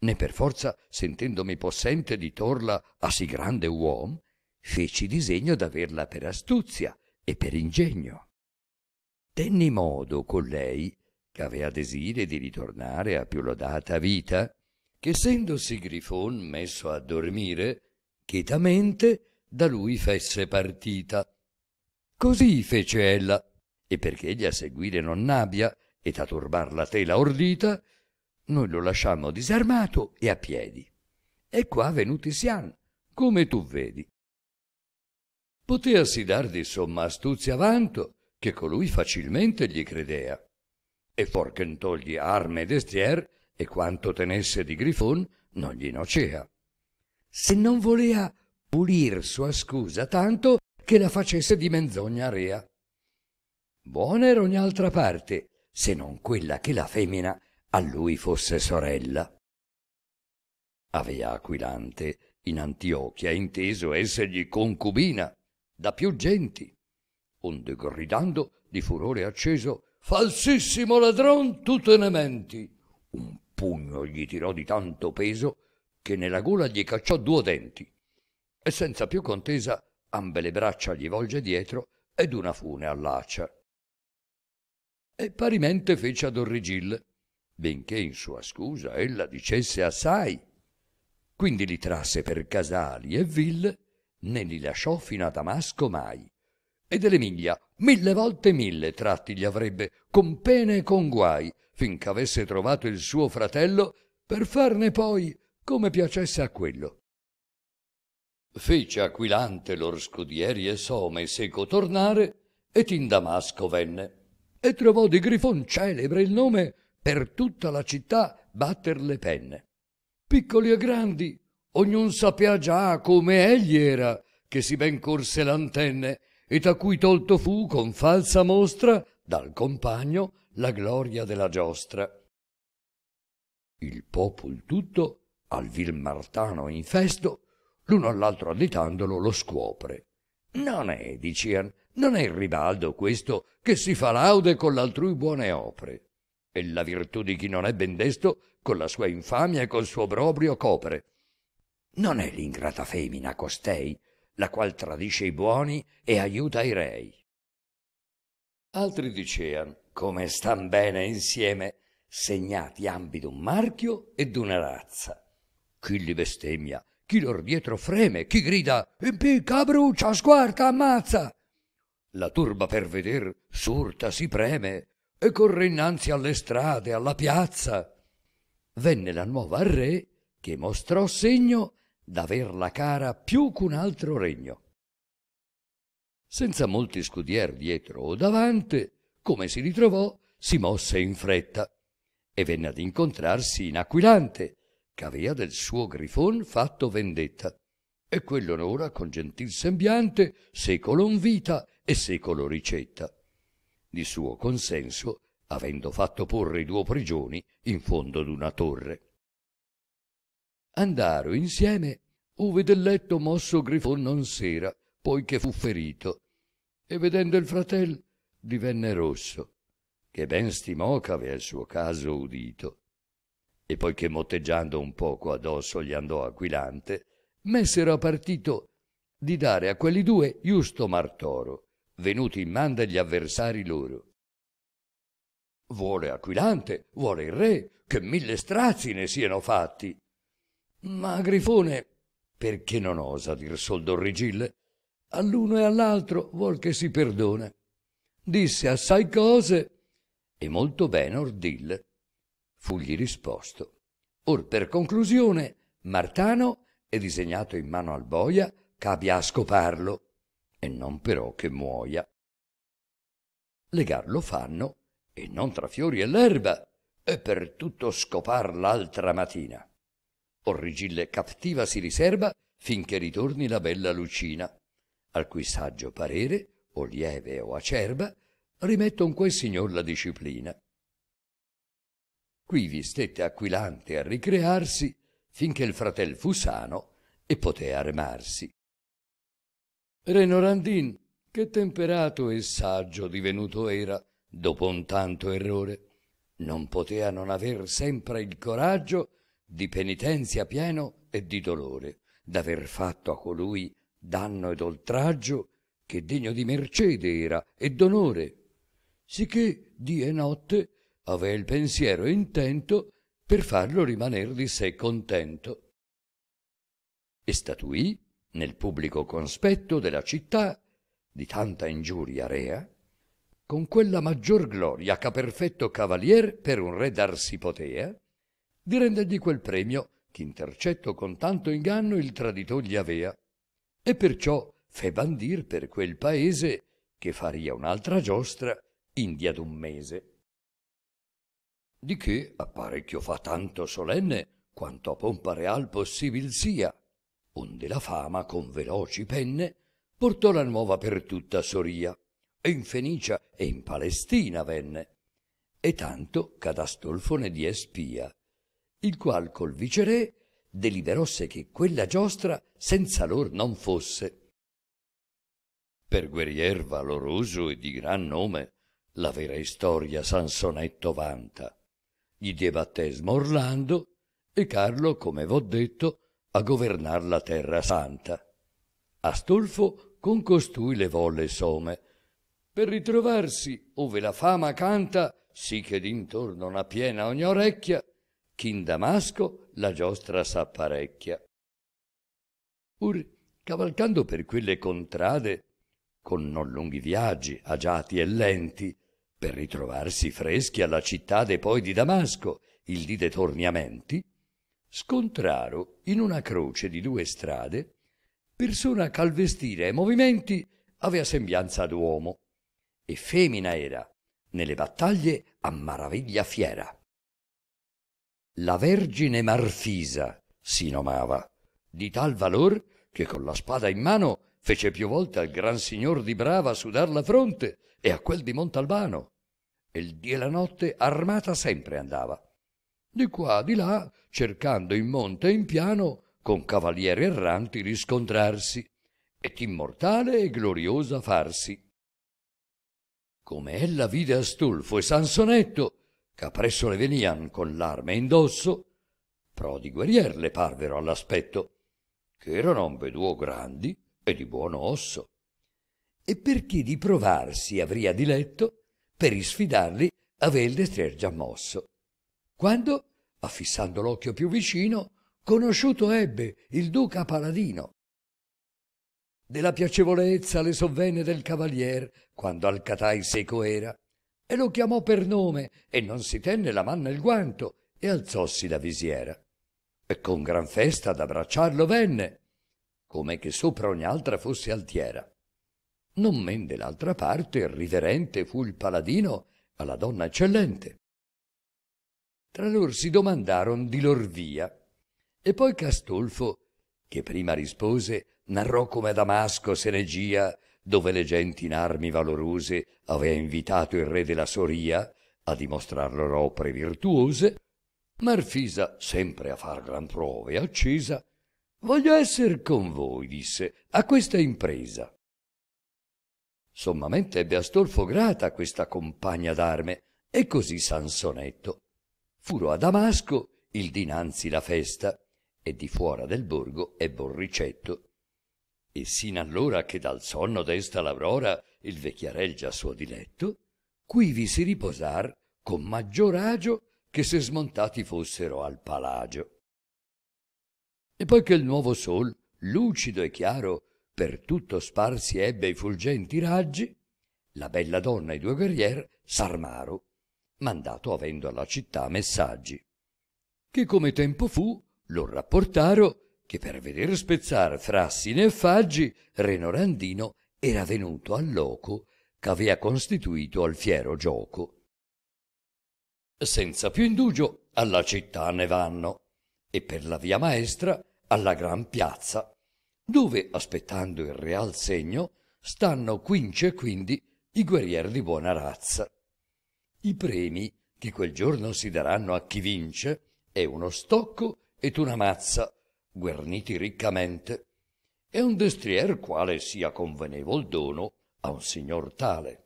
né per forza sentendomi possente di torla a sì grande uom, feci disegno d'averla per astuzia e per ingegno. Tenni modo con lei, che avea desire di ritornare a più lodata vita, che essendosi Grifon messo a dormire, chetamente da lui fesse partita. Così fece ella, e perché egli a seguire non abbia, ed a turbar la tela ordita, noi lo lasciammo disarmato e a piedi. E qua venuti sian, come tu vedi. Poteasi dar di somma astuzia vanto, che colui facilmente gli credea. E forchentogli arme e destier, e quanto tenesse di grifon non gli nocea se non volea pulir sua scusa tanto che la facesse di menzogna rea. Buona era ogni altra parte, se non quella che la femmina a lui fosse sorella. Avea Aquilante in Antiochia inteso essergli concubina da più genti, onde gridando di furore acceso Falsissimo ladron tu te ne menti! Un pugno gli tirò di tanto peso che nella gola gli cacciò due denti, e senza più contesa ambe le braccia gli volge dietro ed una fune allaccia. E parimente fece ad Orrigil, benché in sua scusa ella dicesse assai. Quindi li trasse per casali e ville, né li lasciò fino a Damasco mai. E delle miglia, mille volte mille tratti gli avrebbe, con pene e con guai, finché avesse trovato il suo fratello, per farne poi come piacesse a quello. Fece Aquilante lor scudieri e some seco tornare, ed in Damasco venne, e trovò di Grifon celebre il nome per tutta la città batter le penne. Piccoli e grandi, ognun sapea già come egli era, che si ben corse l'antenne, ed a cui tolto fu con falsa mostra dal compagno la gloria della giostra. Il popol tutto al vil martano infesto, l'uno all'altro additandolo lo scuopre. Non è, dicean, non è il ribaldo questo che si fa laude con l'altrui buone opere. E la virtù di chi non è ben desto, con la sua infamia e col suo proprio copre. Non è l'ingrata femmina costei, la qual tradisce i buoni e aiuta i rei. Altri dicean, come stan bene insieme, segnati ambi d'un marchio e d'una razza chi li bestemmia, chi lor dietro freme, chi grida «Impicca, brucia, squarta, ammazza!» La turba per veder surta si preme e corre innanzi alle strade, alla piazza. Venne la nuova al re che mostrò segno d'aver la cara più qu'un altro regno. Senza molti scudier dietro o davante, come si ritrovò, si mosse in fretta e venne ad incontrarsi in Aquilante, che avea del suo grifon fatto vendetta e quell'onora con gentil sembiante secolo invita e secolo ricetta di suo consenso avendo fatto porre i duo prigioni in fondo d'una torre andaro insieme ove del letto mosso grifon non s'era poi che fu ferito e vedendo il fratel divenne rosso che ben stimò ch'avea il suo caso udito e poiché motteggiando un poco addosso gli andò aquilante, messero a partito di dare a quelli due Justo Martoro, venuti in manda gli avversari loro. Vuole Aquilante, vuole il re, che mille strazi ne siano fatti. Ma Grifone, perché non osa dir sol d'orrigille, all'uno e all'altro vuol che si perdona. Disse assai cose, e molto bene ordille, fugli risposto. Or per conclusione, Martano è disegnato in mano al boia c'abbia a scoparlo, e non però che muoia. Legar lo fanno, e non tra fiori e l'erba, e per tutto scopar l'altra mattina. Origille cattiva si riserba finché ritorni la bella Lucina, al cui saggio parere, o lieve o acerba, rimetton quel signor la disciplina. Quivi stette aquilante a ricrearsi finché il fratel fu sano e poté armarsi. Reno Randin, che temperato e saggio divenuto era dopo un tanto errore, non potea non aver sempre il coraggio di penitenzia pieno e di dolore d'aver fatto a colui danno ed oltraggio che degno di mercede era e d'onore, sicché di e notte avea il pensiero intento per farlo rimaner di sé contento. E statuì, nel pubblico conspetto della città, di tanta ingiuria rea, con quella maggior gloria ch'a perfetto cavalier per un re dar si potea, di rendergli quel premio ch'intercetto con tanto inganno il traditor gli avea, e perciò fe bandir per quel paese che faria un'altra giostra india d'un mese di che apparecchio fa tanto solenne quanto a pompa real possibil sia, onde la fama con veloci penne portò la nuova per tutta Soria, e in Fenicia e in Palestina venne, e tanto cadastolfone di Espia, il qual col viceré deliberosse che quella giostra senza lor non fosse. Per guerrier valoroso e di gran nome, la vera istoria Sansonetto vanta gli diede battesmo Orlando e Carlo, come v'ho detto, a governar la terra santa. Astolfo con costui levò le some, per ritrovarsi ove la fama canta, sì che d'intorno una piena ogni orecchia, chi in Damasco la giostra s'apparecchia. Ur, cavalcando per quelle contrade, con non lunghi viaggi, agiati e lenti, per ritrovarsi freschi alla città de poi di Damasco, il dì de torniamenti, scontraro in una croce di due strade persona ch'al vestire e movimenti avea sembianza d'uomo e femmina era, nelle battaglie a maraviglia fiera. La Vergine Marfisa si nomava, di tal valor che con la spada in mano fece più volte al gran signor di Brava sudar la fronte e a quel di Montalbano. E il dì e la notte armata sempre andava. Di qua, di là, cercando in monte e in piano, con cavalieri erranti riscontrarsi, et immortale e gloriosa farsi. Come ella vide Astulfo e Sansonetto, che le venian con l'arme indosso, prodi guerrier le parvero all'aspetto, che erano ambeduo grandi e di buono osso e per chi di provarsi avria diletto, per isfidarli aveva il destrier già mosso. Quando, affissando l'occhio più vicino, conosciuto ebbe il duca Paladino. Della piacevolezza le sovvenne del cavalier, quando al Catai seco era, e lo chiamò per nome, e non si tenne la manna il guanto, e alzossi la visiera. E con gran festa ad abbracciarlo venne, come che sopra ogni altra fosse altiera non men dell'altra parte riverente fu il paladino alla donna eccellente. Tra lor si domandaron di lor via, e poi Castolfo, che prima rispose, narrò come a Damasco se ne gia, dove le genti in armi valorose avea invitato il re della Soria a dimostrar loro opere virtuose, Marfisa, sempre a far gran prove accesa, voglio esser con voi, disse, a questa impresa Sommamente ebbe Astolfo grata questa compagna d'arme, e così Sansonetto. Furo a Damasco il dinanzi la festa, e di fuora del borgo è ricetto. E sin allora che dal sonno desta l'aurora il vecchiarel già suo diletto, quivi si riposar con maggior agio che se smontati fossero al palagio. E poi che il nuovo sol, lucido e chiaro, per tutto sparsi ebbe i fulgenti raggi, la bella donna e i due guerrieri s'armaro, mandato avendo alla città messaggi. Che come tempo fu, lor rapportaro, che per veder spezzar frassine e faggi, Renorandino era venuto al loco ch'avea costituito al fiero gioco. Senza più indugio alla città ne vanno, e per la via maestra alla gran piazza dove, aspettando il real segno, stanno quince e quindi i guerrieri di buona razza. I premi che quel giorno si daranno a chi vince è uno stocco ed una mazza, guarniti riccamente, e un destrier quale sia convenevol dono a un signor tale.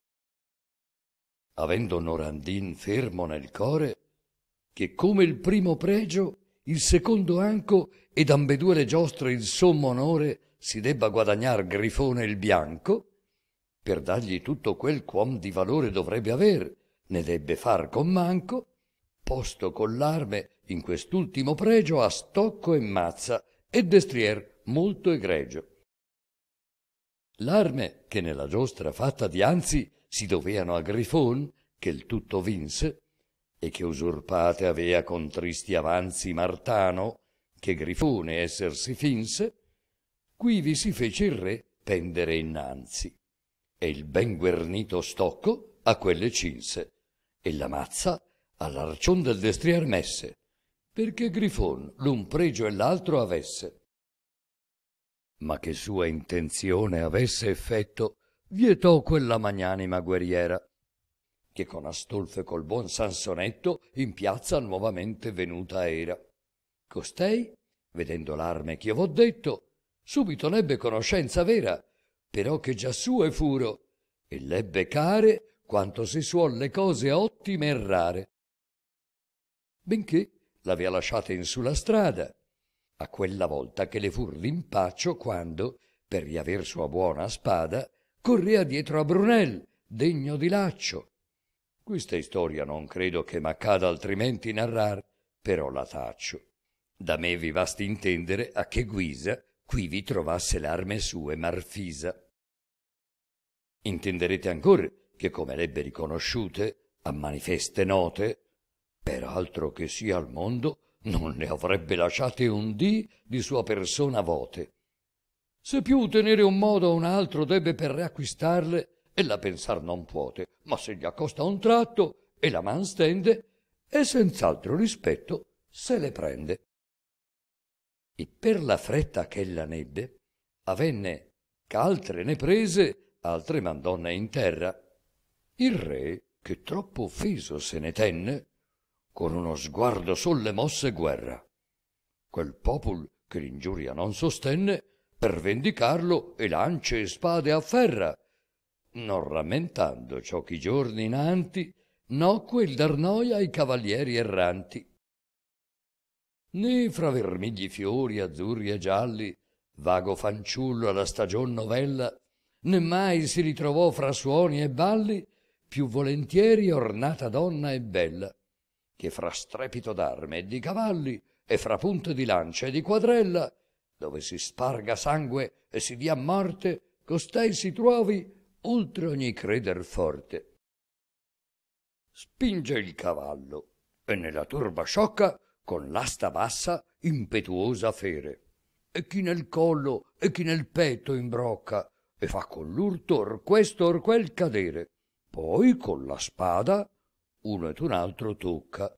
Avendo Norandin fermo nel core, che come il primo pregio, il secondo anco ed ambedue le giostre il sommo onore si debba guadagnar Grifone il bianco, per dargli tutto quel quom di valore dovrebbe aver, ne debbe far con manco, posto coll'arme in quest'ultimo pregio a stocco e mazza e destrier molto egregio. L'arme che nella giostra fatta dianzi si doveano a Grifon, che il tutto vinse, e che usurpate avea con tristi avanzi Martano, che Grifone esser si finse, quivi si fece il re pendere innanzi. E il ben guernito stocco a quelle cinse, e la mazza all'arcion del destrier messe, perché Grifon l'un pregio e l'altro avesse. Ma che sua intenzione avesse effetto, vietò quella magnanima guerriera, che con Astolfo e col buon Sansonetto in piazza nuovamente venuta era costei vedendo l'arme ch'io v'ho detto subito n'ebbe conoscenza vera però che già sue furo e l'ebbe care quanto si suol le cose ottime e rare benché l'avea lasciata in su la strada a quella volta che le fur l'impaccio quando per riaver sua buona spada correa dietro a Brunel degno di laccio questa istoria non credo che m'accada altrimenti narrar però la taccio da me vi basti intendere a che guisa qui vi trovasse l'arme sue Marfisa. Intenderete ancor che come l'ebbe riconosciute, a manifeste note, per altro che sia al mondo, non ne avrebbe lasciate un dì di sua persona vote. Se più tenere un modo o un altro debbe per riacquistarle, ella pensar non puote, ma se gli accosta un tratto e la man stende, e senz'altro rispetto se le prende e per la fretta ella n'ebbe, avenne ch'altre ne prese, altre mandonne in terra. Il re, che troppo offeso se ne tenne, con uno sguardo solle mosse guerra. Quel popol che l'ingiuria non sostenne, per vendicarlo e lance e spade afferra, non rammentando ciò che i giorni inanti nocque il dar noia ai cavalieri erranti né fra vermigli fiori azzurri e gialli, vago fanciullo alla stagion novella, né mai si ritrovò fra suoni e balli più volentieri ornata donna e bella, che fra strepito d'arme e di cavalli, e fra punte di lancia e di quadrella, dove si sparga sangue e si dia morte, costei si trovi oltre ogni creder forte. Spinge il cavallo, e nella turba sciocca con l'asta bassa impetuosa fere e chi nel collo e chi nel petto imbrocca e fa con l'urto or questo or quel cadere poi con la spada uno ed un altro tocca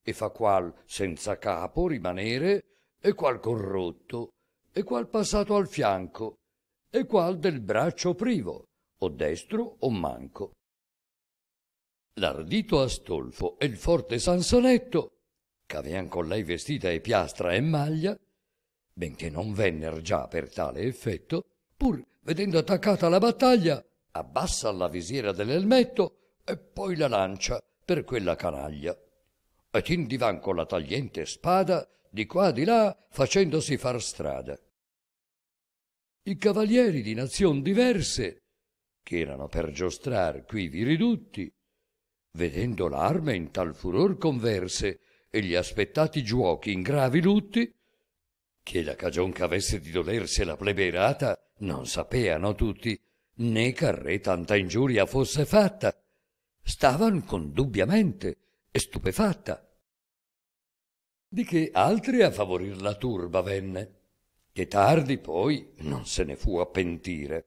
e fa qual senza capo rimanere e qual corrotto e qual passato al fianco e qual del braccio privo o destro o manco l'ardito astolfo e il forte sansonetto ch'avean con lei vestita e piastra e maglia, benché non venner già per tale effetto, pur vedendo attaccata la battaglia, abbassa la visiera dell'elmetto e poi la lancia per quella canaglia. Ed indivan con la tagliente spada di qua di là facendosi far strada. I cavalieri di nazion diverse, che erano per giostrar quivi ridutti, vedendo l'arme in tal furor converse, e gli aspettati giuochi in gravi lutti, che la cagion ch'avesse di dolersi la pleberata non sapeano tutti, né carré tanta ingiuria fosse fatta. Stavan condubbiamente e stupefatta. Di che altri a favorir la turba venne, che tardi poi non se ne fu a pentire.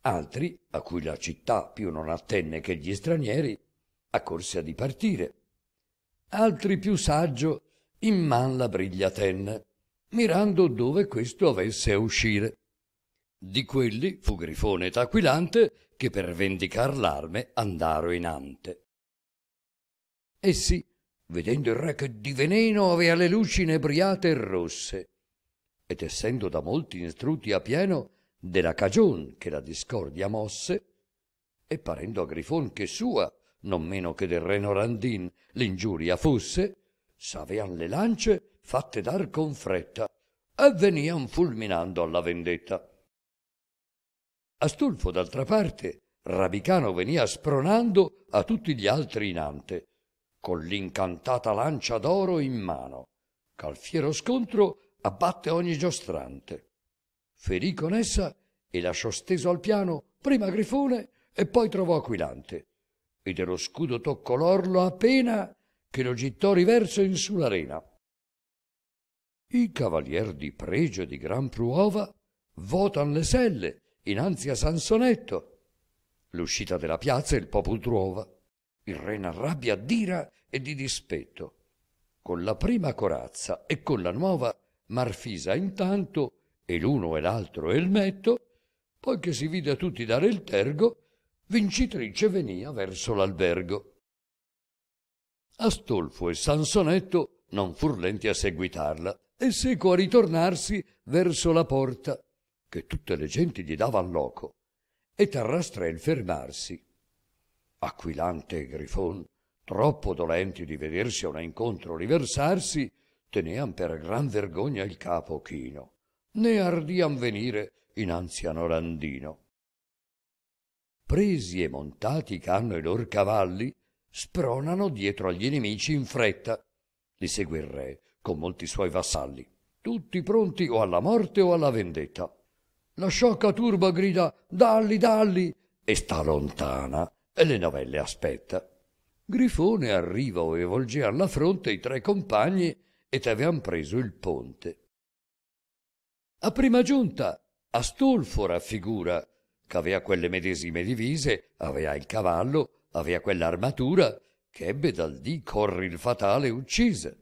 Altri, a cui la città più non attenne che gli stranieri, accorse a dipartire altri più saggio in man la briglia tenne, mirando dove questo avesse a uscire. Di quelli fu Grifone ed Aquilante che per vendicar l'arme andaro in ante. Essi, vedendo il re che di veneno avea le luci inebriate e rosse, ed essendo da molti instrutti a pieno della cagion che la discordia mosse, e parendo a Grifon che sua non meno che del reno Randin, l'ingiuria fusse, s'avean le lance fatte dar con fretta e venian fulminando alla vendetta. Astolfo, d'altra parte, Rabicano venia spronando a tutti gli altri inante, con l'incantata lancia d'oro in mano, ch'al fiero scontro abbatte ogni giostrante. Ferì con essa e lasciò steso al piano prima Grifone e poi trovò Aquilante, e dello scudo toccò l'orlo appena che lo gittò riverso in su rena. I cavalier di pregio di gran pruova votan le selle innanzi a Sansonetto. L'uscita della piazza il popol trova. Il re n'arrabbia d'ira e di dispetto. Con la prima corazza e con la nuova Marfisa intanto, e l'uno e l'altro e il metto, poi che si vide a tutti dare il tergo, vincitrice venia verso l'albergo. Astolfo e Sansonetto non fur lenti a seguitarla e seco a ritornarsi verso la porta, che tutte le genti gli davan loco, e Tarrastrel fermarsi. Aquilante e Grifon, troppo dolenti di vedersi a un incontro riversarsi, tenean per gran vergogna il capo chino, né ardian venire innanzi a Norandino presi e montati che i lor cavalli, spronano dietro agli nemici in fretta. Li segue il re con molti suoi vassalli, tutti pronti o alla morte o alla vendetta. La sciocca turba grida Dalli, dalli! e sta lontana e le novelle aspetta. Grifone arriva e volge alla fronte i tre compagni ed t'avean preso il ponte. A prima giunta Astolfo raffigura che avea quelle medesime divise, avea il cavallo, avea quell'armatura, che ebbe dal dì corri il fatale uccise.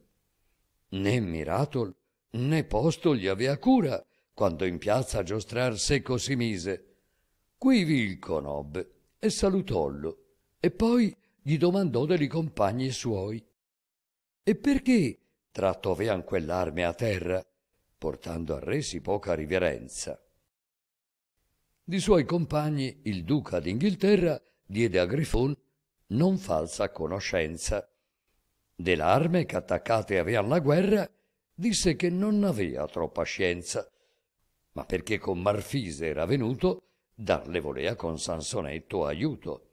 Né miratol né posto gli avea cura, quando in piazza a giostrar seco si mise. Quivi il conobbe e salutollo, e poi gli domandò degli compagni suoi. E perché avean quell'arme a terra, portando a re sì poca riverenza? Di suoi compagni il duca d'Inghilterra diede a Grifon non falsa conoscenza. Dell'arme che attaccate avean la guerra, disse che non avea troppa scienza, ma perché con Marfise era venuto, darle volea con Sansonetto aiuto.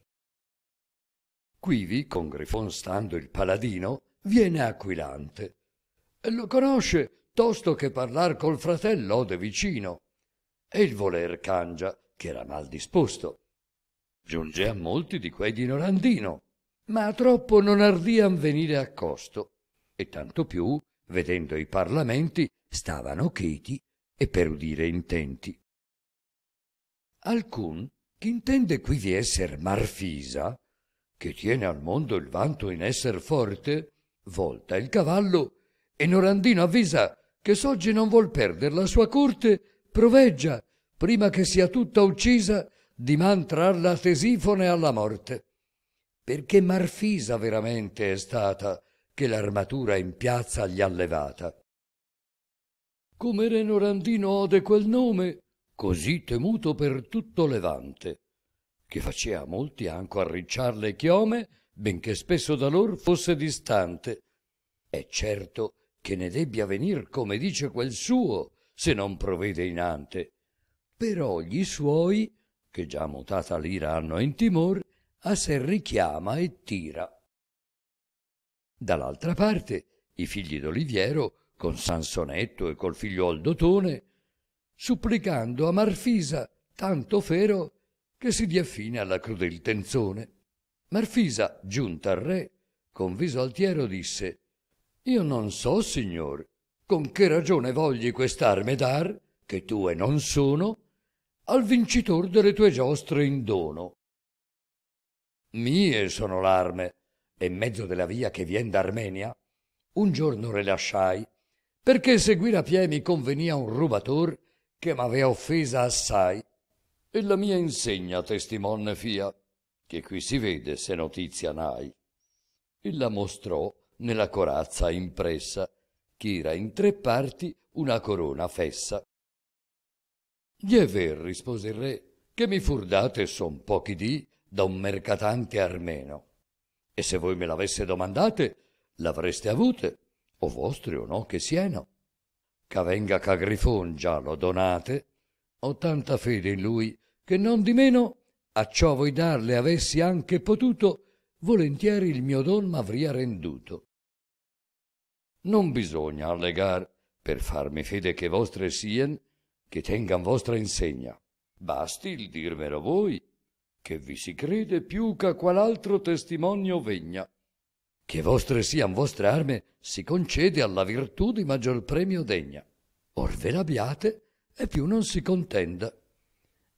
Quivi, con Grifon stando il paladino, viene Aquilante. Lo conosce, tosto che parlar col fratello de vicino. E il voler cangia, che era mal disposto. Giunge a molti di quei di Norandino, ma troppo non ardian venire a costo, e tanto più, vedendo i parlamenti, stavano cheti e per udire intenti. Alcun, che intende qui di esser marfisa, che tiene al mondo il vanto in esser forte, volta il cavallo e Norandino avvisa che Soggi non vuol perder la sua corte, proveggia prima che sia tutta uccisa, di mantrarla Tesifone alla morte. Perché Marfisa veramente è stata che l'armatura in piazza gli ha levata. Come Renorandino ode quel nome, così temuto per tutto Levante, che facea molti anco arricciar le chiome, benché spesso da lor fosse distante. È certo che ne debbia venir come dice quel suo, se non provvede in ante però gli suoi, che già mutata l'ira hanno in timor, a sé richiama e tira. Dall'altra parte, i figli d'Oliviero, con Sansonetto e col figliuol d'Otone, supplicando a Marfisa tanto fero che si dia fine alla crudel tenzone. Marfisa, giunta al re, con viso altiero disse Io non so, signor, con che ragione vogli quest'arme dar, che tue non sono, al vincitor delle tue giostre in dono. Mie sono l'arme, e mezzo della via che vien d'Armenia, un giorno rilasciai, perché seguir a pie mi convenia un rubator che m'avea offesa assai, e la mia insegna testimonne fia, che qui si vede se notizia n'hai. E la mostrò nella corazza impressa, che era in tre parti una corona fessa, gli ver, rispose il re, che mi fur date son pochi dì da un mercatante armeno. E se voi me l'avesse domandate, l'avreste avute, o vostre o no che sieno. Cavenga ch'a Grifon già lo donate, ho tanta fede in lui che non di meno a ciò voi darle avessi anche potuto, volentieri il mio don m'avria renduto. Non bisogna allegar, per farmi fede che vostre sien, che tengan vostra insegna. Basti il dirmelo voi, che vi si crede più che a qual altro testimonio vegna. Che vostre sian vostre arme si concede alla virtù di maggior premio degna. Or ve l'abbiate e più non si contenda.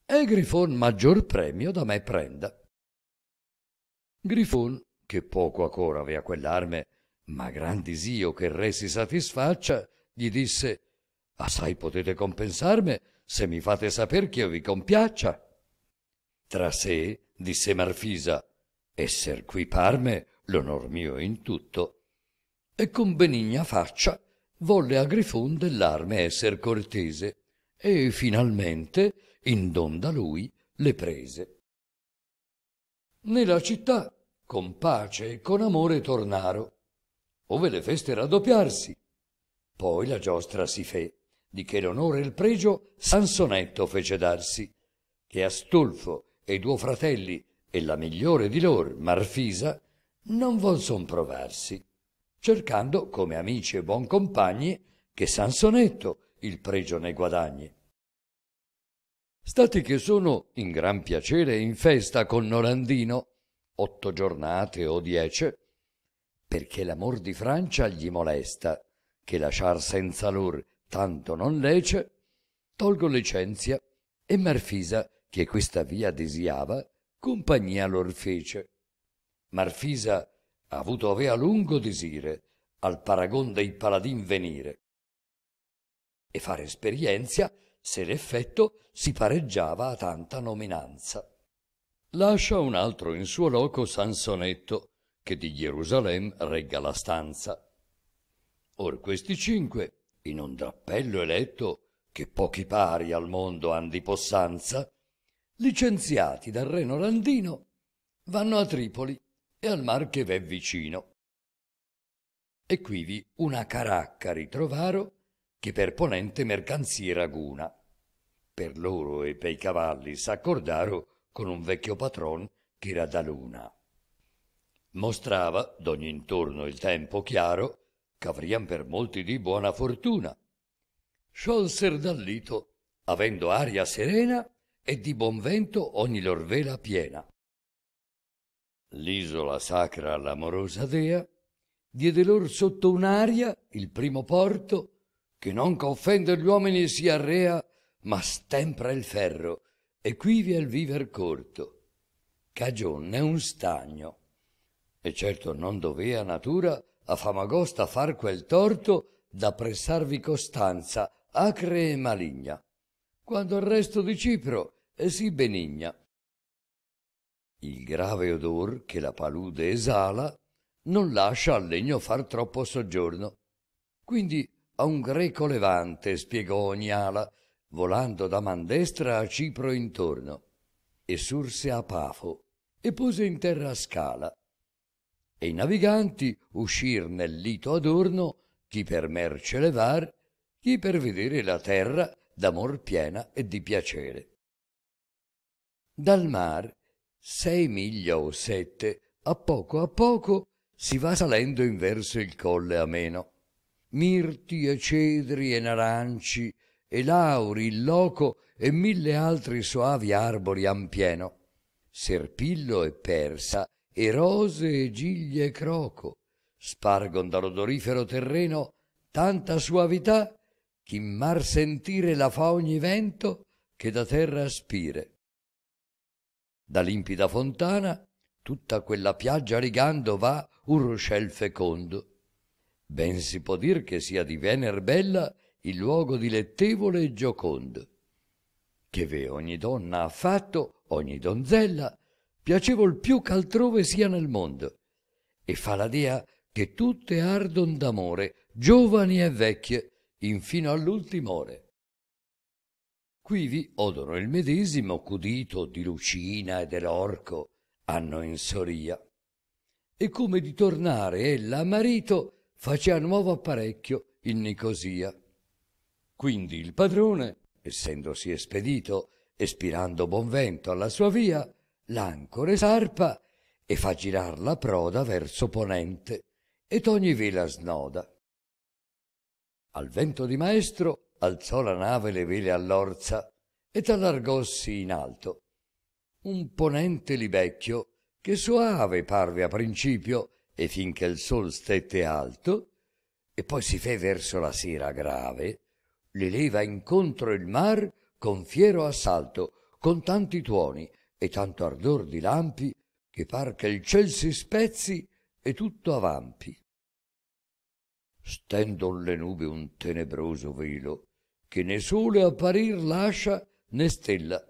E Grifon maggior premio da me prenda. Grifon, che poco ancora avea quell'arme, ma gran disio che il re si satisfaccia, gli disse Assai potete compensarmi se mi fate saper ch'io vi compiaccia. Tra sé disse Marfisa, esser qui parme l'onor mio in tutto, e con benigna faccia volle a Grifon dell'arme esser cortese, e finalmente, in don da lui, le prese. Nella città, con pace e con amore tornaro, ove le feste raddoppiarsi. Poi la giostra si fe, di che l'onore e il pregio Sansonetto fece darsi, che Astolfo e i due fratelli e la migliore di lor, Marfisa, non volson provarsi, cercando come amici e buon compagni che Sansonetto il pregio ne guadagni. Stati che sono in gran piacere e in festa con Norandino, otto giornate o diece, perché l'amor di Francia gli molesta, che lasciar senza lor tanto non lece, tolgo licenzia e Marfisa, che questa via desiava, compagnia lor fece. Marfisa avuto avea lungo desire al paragon dei paladin venire e fare esperienza se l'effetto si pareggiava a tanta nominanza. Lascia un altro in suo loco Sansonetto, che di Gerusalem regga la stanza. Or questi cinque in un drappello eletto che pochi pari al mondo han di possanza, licenziati dal reno Randino, vanno a Tripoli e al mar che v'è vicino. E quivi una caracca ritrovaro che per ponente mercanzie raguna. Per loro e pei cavalli s'accordaro con un vecchio patron ch'era da luna. Mostrava, d'ogni intorno il tempo chiaro, ch'avrian per molti di buona fortuna. Sciolser dal lito, avendo aria serena e di buon vento ogni lor vela piena. L'isola sacra all'amorosa dea diede lor sotto un'aria il primo porto che non ch'offender gli uomini si arrea ma stempra il ferro e quivi è il viver corto cagion è un stagno e certo non dovea natura a Famagosta far quel torto da pressarvi costanza acre e maligna, quando il resto di Cipro è si benigna. Il grave odor che la palude esala non lascia al legno far troppo soggiorno. Quindi a un greco levante spiegò ogni ala, volando da mandestra a Cipro intorno, e surse a Pafo, e pose in terra scala, e i naviganti uscir nel lito adorno chi per merce levar chi per vedere la terra d'amor piena e di piacere dal mar sei miglia o sette a poco a poco si va salendo inverso il colle ameno mirti e cedri e naranci e lauri il loco e mille altri soavi arbori han pieno serpillo e persa e rose, e giglie e croco spargon dall'odorifero terreno tanta suavità chi mar sentire la fa ogni vento che da terra aspire. Da limpida fontana tutta quella piaggia rigando va un ruscel fecondo. Ben si può dir che sia di Vener bella il luogo dilettevole e giocondo, che ve ogni donna ha fatto, ogni donzella, piacevol più ch'altrove sia nel mondo, e fa la dea che tutte ardon d'amore, giovani e vecchie, infino all'ultim'ore. Quivi odono il medesimo cudito di Lucina e dell'orco, hanno in soria. E come di tornare ella a marito, facea nuovo apparecchio in Nicosia. Quindi il padrone, essendosi espedito, espirando buon vento alla sua via, l'ancore sarpa e fa girar la proda verso ponente ed ogni vela snoda. Al vento di maestro alzò la nave le vele all'orza ed allargossi in alto. Un ponente libecchio che soave parve a principio e finché il sol stette alto e poi si fe verso la sera grave, le leva incontro il mar con fiero assalto, con tanti tuoni, e tanto ardor di lampi che par che il ciel si spezzi e tutto avampi. Stendon le nubi un tenebroso velo, che né sole apparir lascia né stella.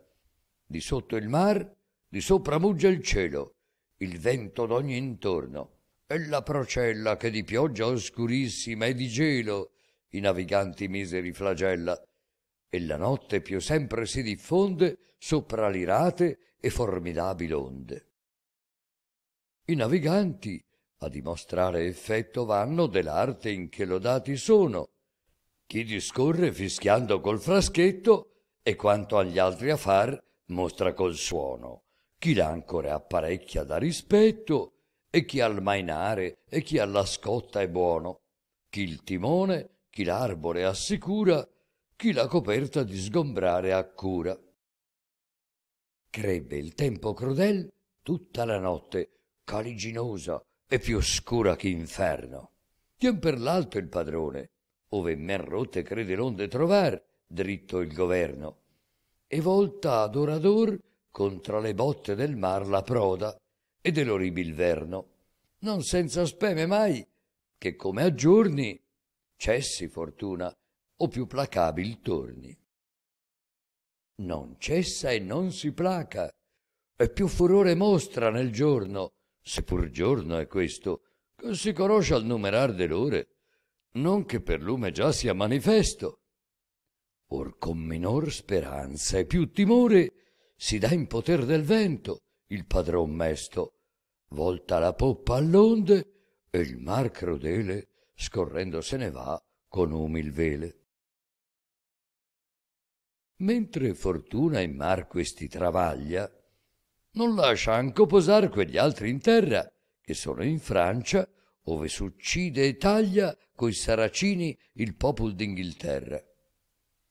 Di sotto il mar, di sopra muggia il cielo, il vento d'ogni intorno, e la procella che di pioggia oscurissima e di gelo i naviganti miseri flagella, e la notte più sempre si diffonde sopra l'irate e formidabili onde. I naviganti, a dimostrare effetto, vanno dell'arte in che lodati sono. Chi discorre fischiando col fraschetto e quanto agli altri a far mostra col suono. Chi l'ancore apparecchia da rispetto e chi al mainare e chi alla scotta è buono. Chi il timone, chi l'arbore assicura, chi la coperta di sgombrare ha cura crebbe il tempo crudel tutta la notte, caliginosa e più oscura che inferno. Tien per l'alto il padrone, ove men rotte crede l'onde trovar, dritto il governo, e volta ad or ad or contra le botte del mar la proda e dell'oribil verno, non senza speme mai, che come a giorni cessi fortuna o più placabil torni non cessa e non si placa, e più furore mostra nel giorno, se pur giorno è questo, che si conosce al numerar dell'ore, non che per lume già sia manifesto. Or con minor speranza e più timore si dà in poter del vento il padron mesto, volta la poppa all'onde e il mar crudele scorrendo se ne va con umil vele. Mentre Fortuna in mar questi travaglia, non lascia anco posar quegli altri in terra, che sono in Francia, ove s'uccide e taglia coi saracini il popol d'Inghilterra.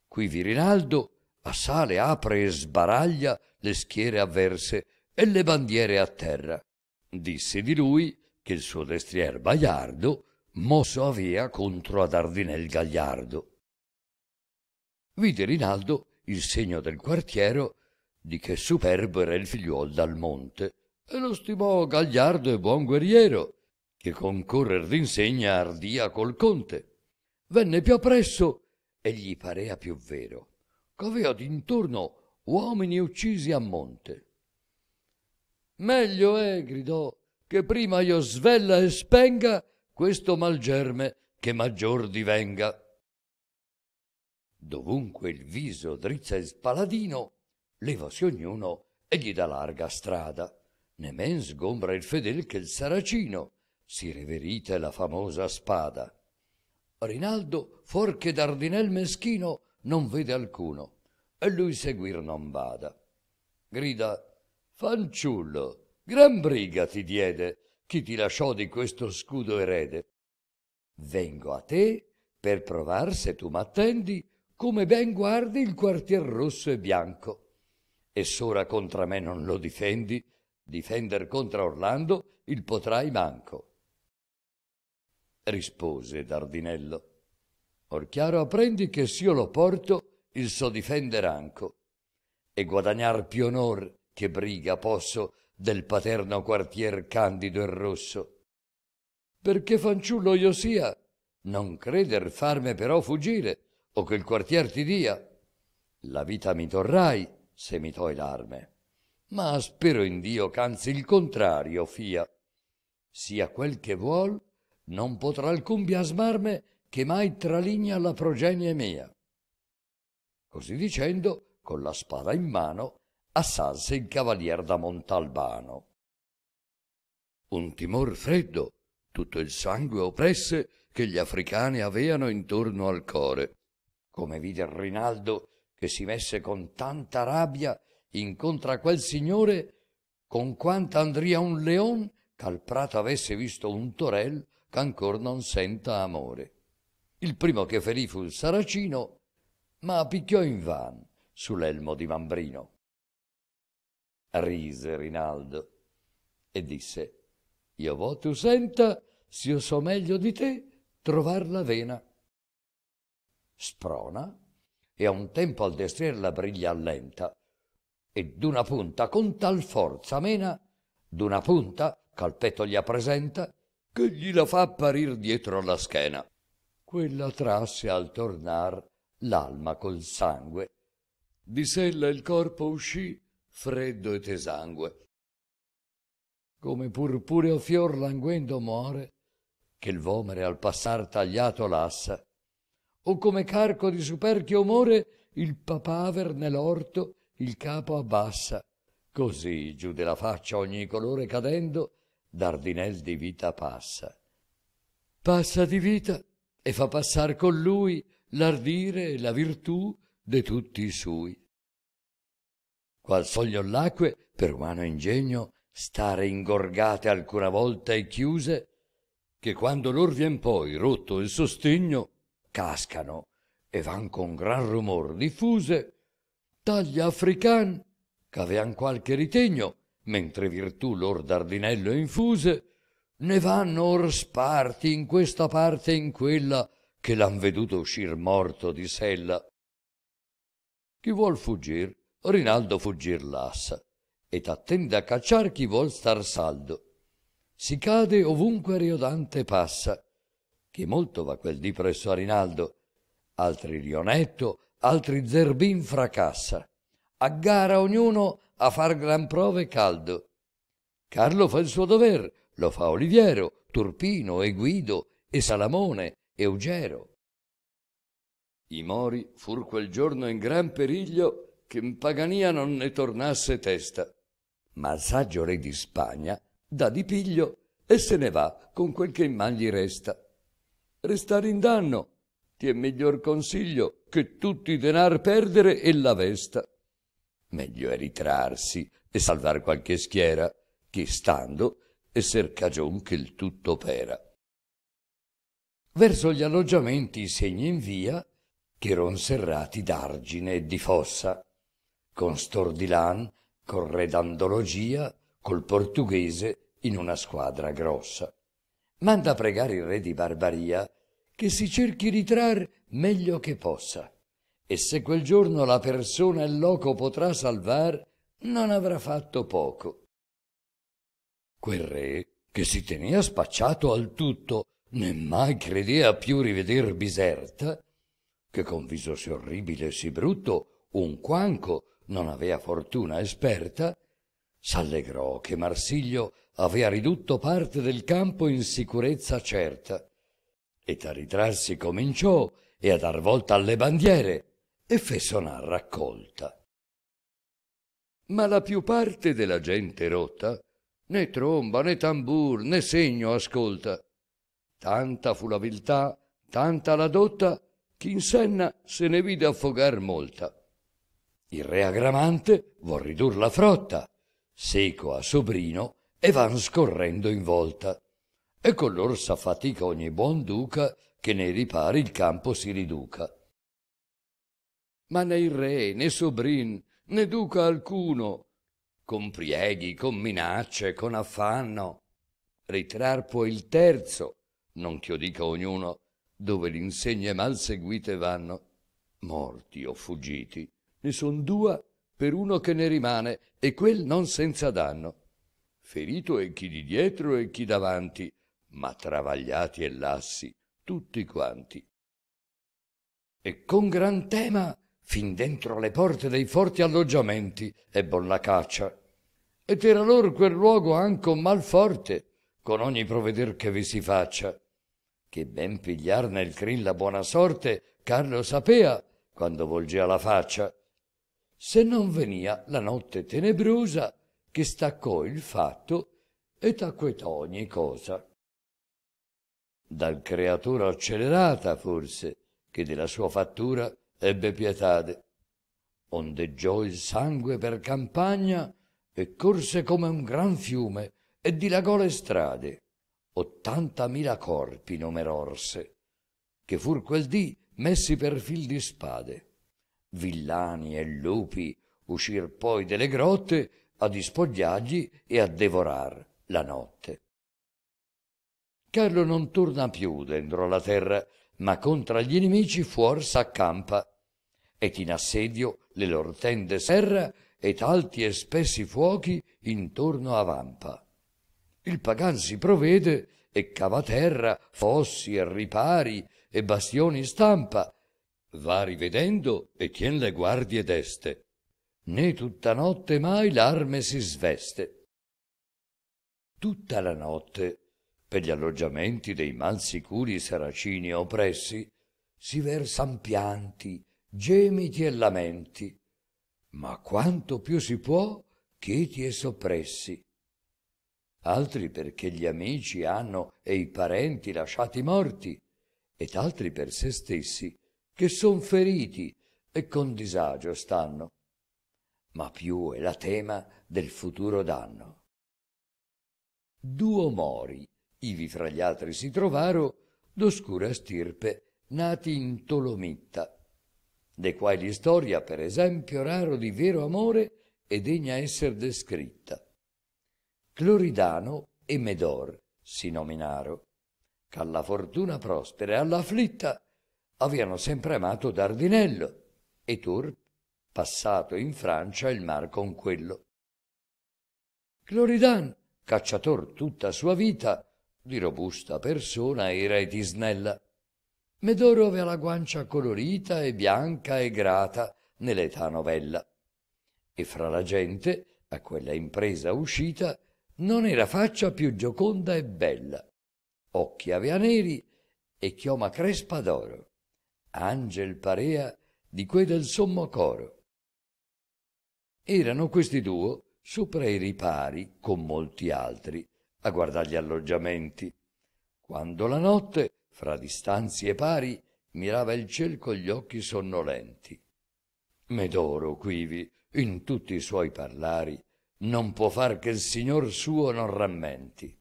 Qui Virinaldo assale, apre e sbaraglia le schiere avverse e le bandiere a terra. Disse di lui che il suo destrier Baiardo mosso avea contro ad Ardinel Gagliardo. Vide Rinaldo il segno del quartiero, di che superbo era il figliuol dal monte, e lo stimò gagliardo e buon guerriero, che concorrer d'insegna ardia col conte. Venne più appresso e gli parea più vero, ch'avea d'intorno uomini uccisi a monte. Meglio è, gridò, che prima io svella e spenga questo malgerme che maggior divenga. Dovunque il viso drizza il paladino, levasi ognuno e gli dà larga strada. Ne men sgombra il fedel che il saracino, si riverite la famosa spada. Rinaldo, fuor che d'ardinel meschino, non vede alcuno, e lui seguir non bada. Grida, fanciullo, gran briga ti diede, chi ti lasciò di questo scudo erede. Vengo a te per provar se tu m'attendi come ben guardi il quartier rosso e bianco. E s'ora contra me non lo difendi, difender contra Orlando il potrai manco. Rispose Dardinello. Or chiaro apprendi che s'io lo porto, il so difender anco, e guadagnar più onor che briga posso del paterno quartier candido e rosso. Perché fanciullo io sia, non creder farme però fuggire, o che il quartier ti dia, la vita mi torrai se mi toi l'arme. Ma spero in Dio ch'anzi il contrario fia. Sia quel che vuol, non potrà alcun biasmarme che mai traligna la progenie mia. Così dicendo, con la spada in mano, assalse il cavalier da Montalbano. Un timor freddo tutto il sangue oppresse che gli africani aveano intorno al core come vide Rinaldo che si messe con tanta rabbia incontra a quel signore con quanta andria un leon ch'al prato avesse visto un torel ch'ancor non senta amore. Il primo che ferì fu il saracino, ma picchiò in van sull'elmo di Mambrino. Rise Rinaldo e disse: Io vo tu senta, s'io so meglio di te, trovar la vena sprona e a un tempo al destrier la briglia allenta e d'una punta con tal forza mena, d'una punta petto gli appresenta, che gli la fa apparir dietro la schena. Quella trasse al tornar l'alma col sangue, di sella il corpo uscì freddo e tesangue. Come purpureo fior languendo more, che il vomere al passar tagliato lassa, o come carco di superchio umore il papaver nell'orto il capo abbassa. Così giù della faccia ogni colore cadendo, Dardinel di vita passa. Passa di vita e fa passar con lui l'ardire e la virtù de tutti i sui. Qual soglio l'acque, per umano ingegno, stare ingorgate alcuna volta e chiuse, che quando lor vien poi rotto il sostegno, cascano e van con gran rumor diffuse, tagli african ch'avean qualche ritegno, mentre virtù lor d'ardinello infuse, ne vanno or sparti in questa parte e in quella che l'han veduto uscir morto di sella. Chi vuol fuggir, Rinaldo fuggir lassa, e t'attende a cacciar chi vuol star saldo. Si cade ovunque riodante passa, che molto va quel di presso a Rinaldo, altri Rionetto, altri Zerbin fracassa. A gara ognuno a far gran prove caldo. Carlo fa il suo dover, lo fa Oliviero, Turpino e Guido e Salamone e Eugero. I mori fur quel giorno in gran periglio che in Pagania non ne tornasse testa. Ma il saggio re di Spagna dà di piglio e se ne va con quel che in man gli resta restare in danno. Ti è miglior consiglio che tutti i denari perdere e la vesta. Meglio è ritrarsi e salvar qualche schiera, che stando esser cagion che il tutto opera. Verso gli alloggiamenti segni in via, che ron serrati d'argine e di fossa, con Stordilan, con Redandologia, col portoghese in una squadra grossa. Manda a pregare il re di Barbaria che si cerchi di trar meglio che possa. E se quel giorno la persona il loco potrà salvar, non avrà fatto poco. Quel re, che si tenea spacciato al tutto, né mai credea più riveder Biserta, che con viso sì orribile e sì brutto, un quanco non avea fortuna esperta, s'allegrò che Marsiglio avea ridutto parte del campo in sicurezza certa ed a ritrarsi cominciò e a dar volta alle bandiere e fe sonar raccolta. Ma la più parte della gente rotta né tromba né tambur né segno ascolta. Tanta fu la viltà, tanta la dotta, chi in senna se ne vide affogar molta. Il re agramante vuol ridur la frotta, seco a sobrino e van scorrendo in volta e con lor s'affatica ogni buon duca che nei ripari il campo si riduca. Ma né il re, né sobrin, né duca alcuno, con prieghi, con minacce, con affanno, ritrar può il terzo, non ch'io dica ognuno, dove l'insegne mal seguite vanno, morti o fuggiti, ne son due per uno che ne rimane, e quel non senza danno. Ferito è chi di dietro e chi davanti, ma travagliati e lassi, tutti quanti. E con gran tema fin dentro le porte dei forti alloggiamenti ebbon la caccia. Ed era lor quel luogo anco mal forte, con ogni provveder che vi si faccia. Che ben pigliar nel crin la buona sorte, Carlo sapea quando volgea la faccia. Se non venia la notte tenebrosa, che staccò il fatto e tacquetò ogni cosa dal creatura accelerata forse, che della sua fattura ebbe pietade. Ondeggiò il sangue per campagna e corse come un gran fiume e dilagò le strade. Ottantamila corpi numerorse, che fur quel dì messi per fil di spade. Villani e lupi uscir poi delle grotte a dispogliargli e a devorar la notte. Carlo non torna più dentro la terra, ma contro gli nemici fuor s'accampa, ed in assedio le lor tende serra, ed alti e spessi fuochi intorno avampa. Il pagan si provede e cava terra, fossi e ripari, e bastioni stampa, va rivedendo e tien le guardie deste, né tutta notte mai l'arme si sveste. Tutta la notte per gli alloggiamenti dei mal sicuri saracini oppressi, si versan pianti, gemiti e lamenti, ma quanto più si può cheti e soppressi. Altri perché gli amici hanno e i parenti lasciati morti, ed altri per se stessi, che son feriti e con disagio stanno. Ma più è la tema del futuro danno. Duo mori ivi fra gli altri si trovaro d'oscura stirpe nati in Tolomitta, de quai l'istoria, per esempio, raro di vero amore e degna esser descritta. Cloridano e Medor si nominaro, ch'alla fortuna prospera e all'afflitta afflitta sempre amato Dardinello, e Turp, passato in Francia il mar con quello. Cloridan, cacciator tutta sua vita, di robusta persona era Etisnella. Medoro aveva la guancia colorita e bianca e grata nell'età novella. E fra la gente, a quella impresa uscita, non era faccia più gioconda e bella. Occhi avea neri e chioma crespa d'oro. Angel parea di quei del sommo coro. Erano questi duo sopra i ripari con molti altri, a guardare gli alloggiamenti, quando la notte, fra distanzie pari, mirava il ciel con gli occhi sonnolenti. Medoro quivi, in tutti i suoi parlari, non può far che il signor suo non rammenti.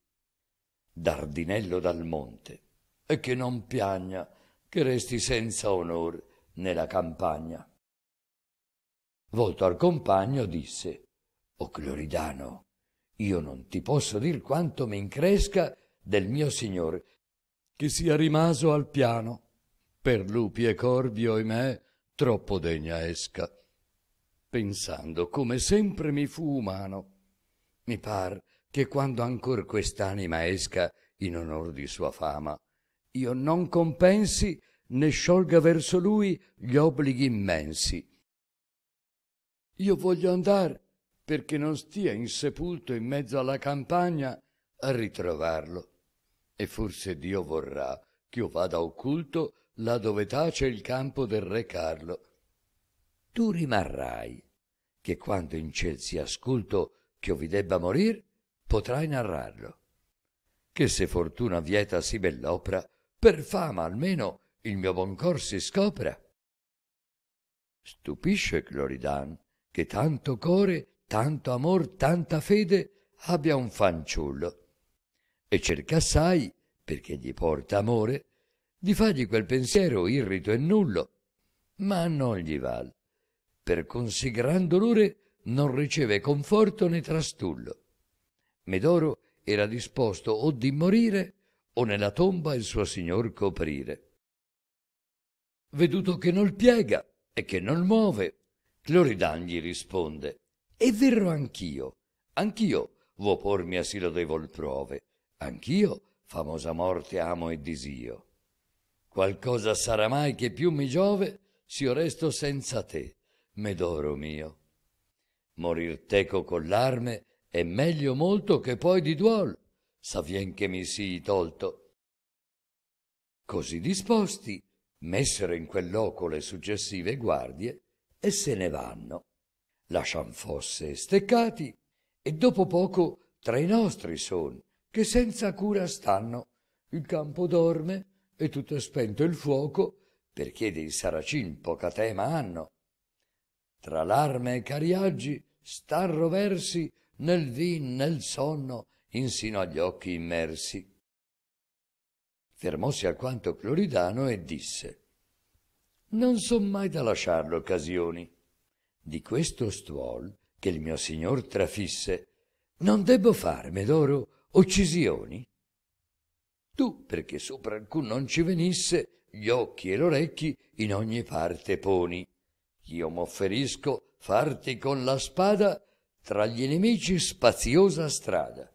Dardinello dal monte, e che non piagna, che resti senza onor nella campagna. Volto al compagno disse, O Cloridano, io non ti posso dir quanto mi incresca del mio Signore, che sia rimaso al piano. Per lupi e corvi, oimè, troppo degna esca. Pensando come sempre mi fu umano, mi par che quando ancor quest'anima esca in onor di sua fama, io non compensi né sciolga verso lui gli obblighi immensi. Io voglio andar perché non stia insepulto in mezzo alla campagna a ritrovarlo. E forse Dio vorrà ch'io vada occulto là dove tace il campo del re Carlo. Tu rimarrai, che quando in ciel sia ascolto ch'io vi debba morir, potrai narrarlo. Che se fortuna vieta sì bell'opra, per fama almeno il mio buon cor si scopra. Stupisce Cloridan che tanto core tanto amor, tanta fede, abbia un fanciullo. E cerca assai, perché gli porta amore, di fargli quel pensiero irrito e nullo, ma non gli val, per così gran dolore non riceve conforto né trastullo. Medoro era disposto o di morire o nella tomba il suo signor coprire. Veduto che non piega e che non muove, Cloridan gli risponde e verrò anch'io, anch'io vo pormi a asilo dei voltrove, anch'io famosa morte amo e disio. Qualcosa sarà mai che più mi giove, io resto senza te, Medoro mio. Morir teco con l'arme è meglio molto che poi di duol, s'avvien che mi sii tolto. Così disposti, messero in quel loco le successive guardie e se ne vanno lasciam fosse steccati, e dopo poco tra i nostri son, che senza cura stanno, il campo dorme e tutto è spento il fuoco, perché dei saracin poca tema hanno. Tra l'arme e cariaggi star roversi nel vin, nel sonno, insino agli occhi immersi. Fermossi alquanto Cloridano e disse Non son mai da lasciar l'occasioni di questo stuol che il mio signor trafisse, non debbo farmi d'oro occisioni? Tu, perché sopra alcun non ci venisse, gli occhi e l'orecchi in ogni parte poni. Io m'offerisco farti con la spada tra gli nemici spaziosa strada.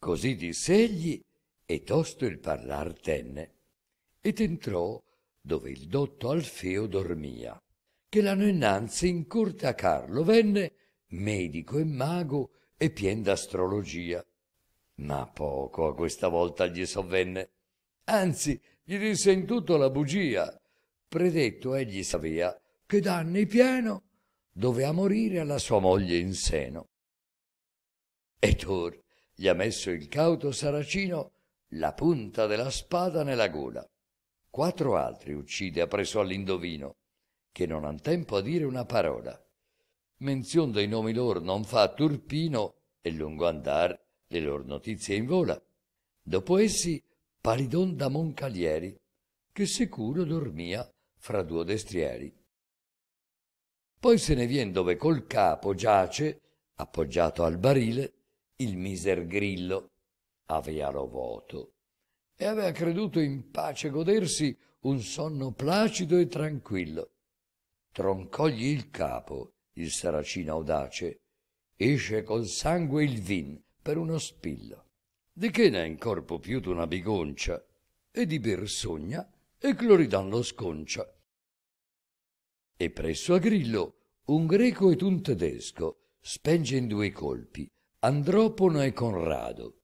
Così disse egli, e tosto il parlar tenne, ed entrò dove il dotto Alfeo dormia che l'anno innanzi in corte a Carlo venne medico e mago e pien d'astrologia. Ma poco a questa volta gli sovvenne, anzi gli disse in tutto la bugia. Predetto egli savea che d'anni pieno dovea morire alla sua moglie in seno. E Tor gli ha messo il cauto saracino la punta della spada nella gola. Quattro altri uccide appresso all'indovino che non han tempo a dire una parola. Menzion dei nomi lor non fa Turpino e lungo andar le lor notizie in vola. Dopo essi Palidon da Moncalieri, che sicuro dormia fra due destrieri. Poi se ne vien dove col capo giace, appoggiato al barile, il miser grillo. Avea lo voto e avea creduto in pace godersi un sonno placido e tranquillo troncogli il capo, il saracino audace, esce col sangue il vin per uno spillo. Di che n'è in corpo più d'una bigoncia, e di ber sogna, e cloridan lo sconcia. E presso a Grillo un greco ed un tedesco spenge in due colpi Andropono e Conrado,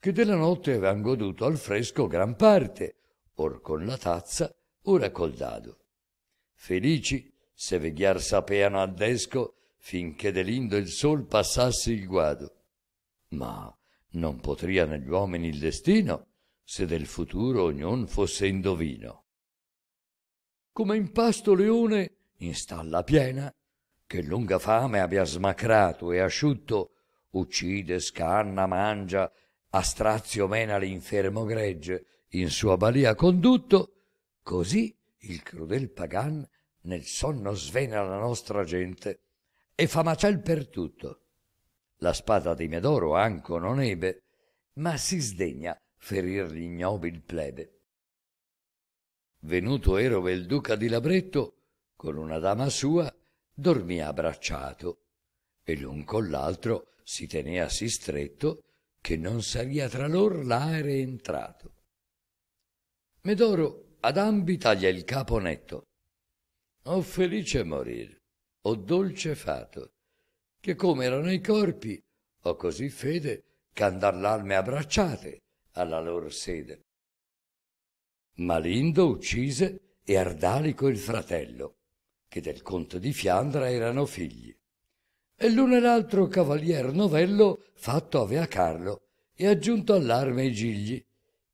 che della notte avevan goduto al fresco gran parte, or con la tazza, ora col dado. Felici se vegliar sapeano ad desco finché delindo il sol passasse il guado. Ma non potria negli uomini il destino se del futuro ognun fosse indovino. Come in pasto leone in stalla piena, che lunga fame abbia smacrato e asciutto, uccide, scanna, mangia, a strazio mena l'infermo gregge, in sua balia condutto, così il crudel Pagan nel sonno svena la nostra gente e fa macel per tutto. La spada di Medoro anco non ebbe, ma si sdegna ferir l'ignobil plebe. Venuto Erove il duca di Labretto, con una dama sua, dormì abbracciato, e l'un con l'altro si tenea sì stretto che non saria tra lor l'aere entrato. Medoro ad ambi taglia il capo netto. O felice morir, o dolce fato, che come erano i corpi, ho così fede ch'andar l'alme abbracciate alla loro sede. Malindo uccise e Ardalico il fratello, che del conte di Fiandra erano figli. E l'uno e l'altro cavalier novello fatto avea Carlo e aggiunto all'arme i gigli,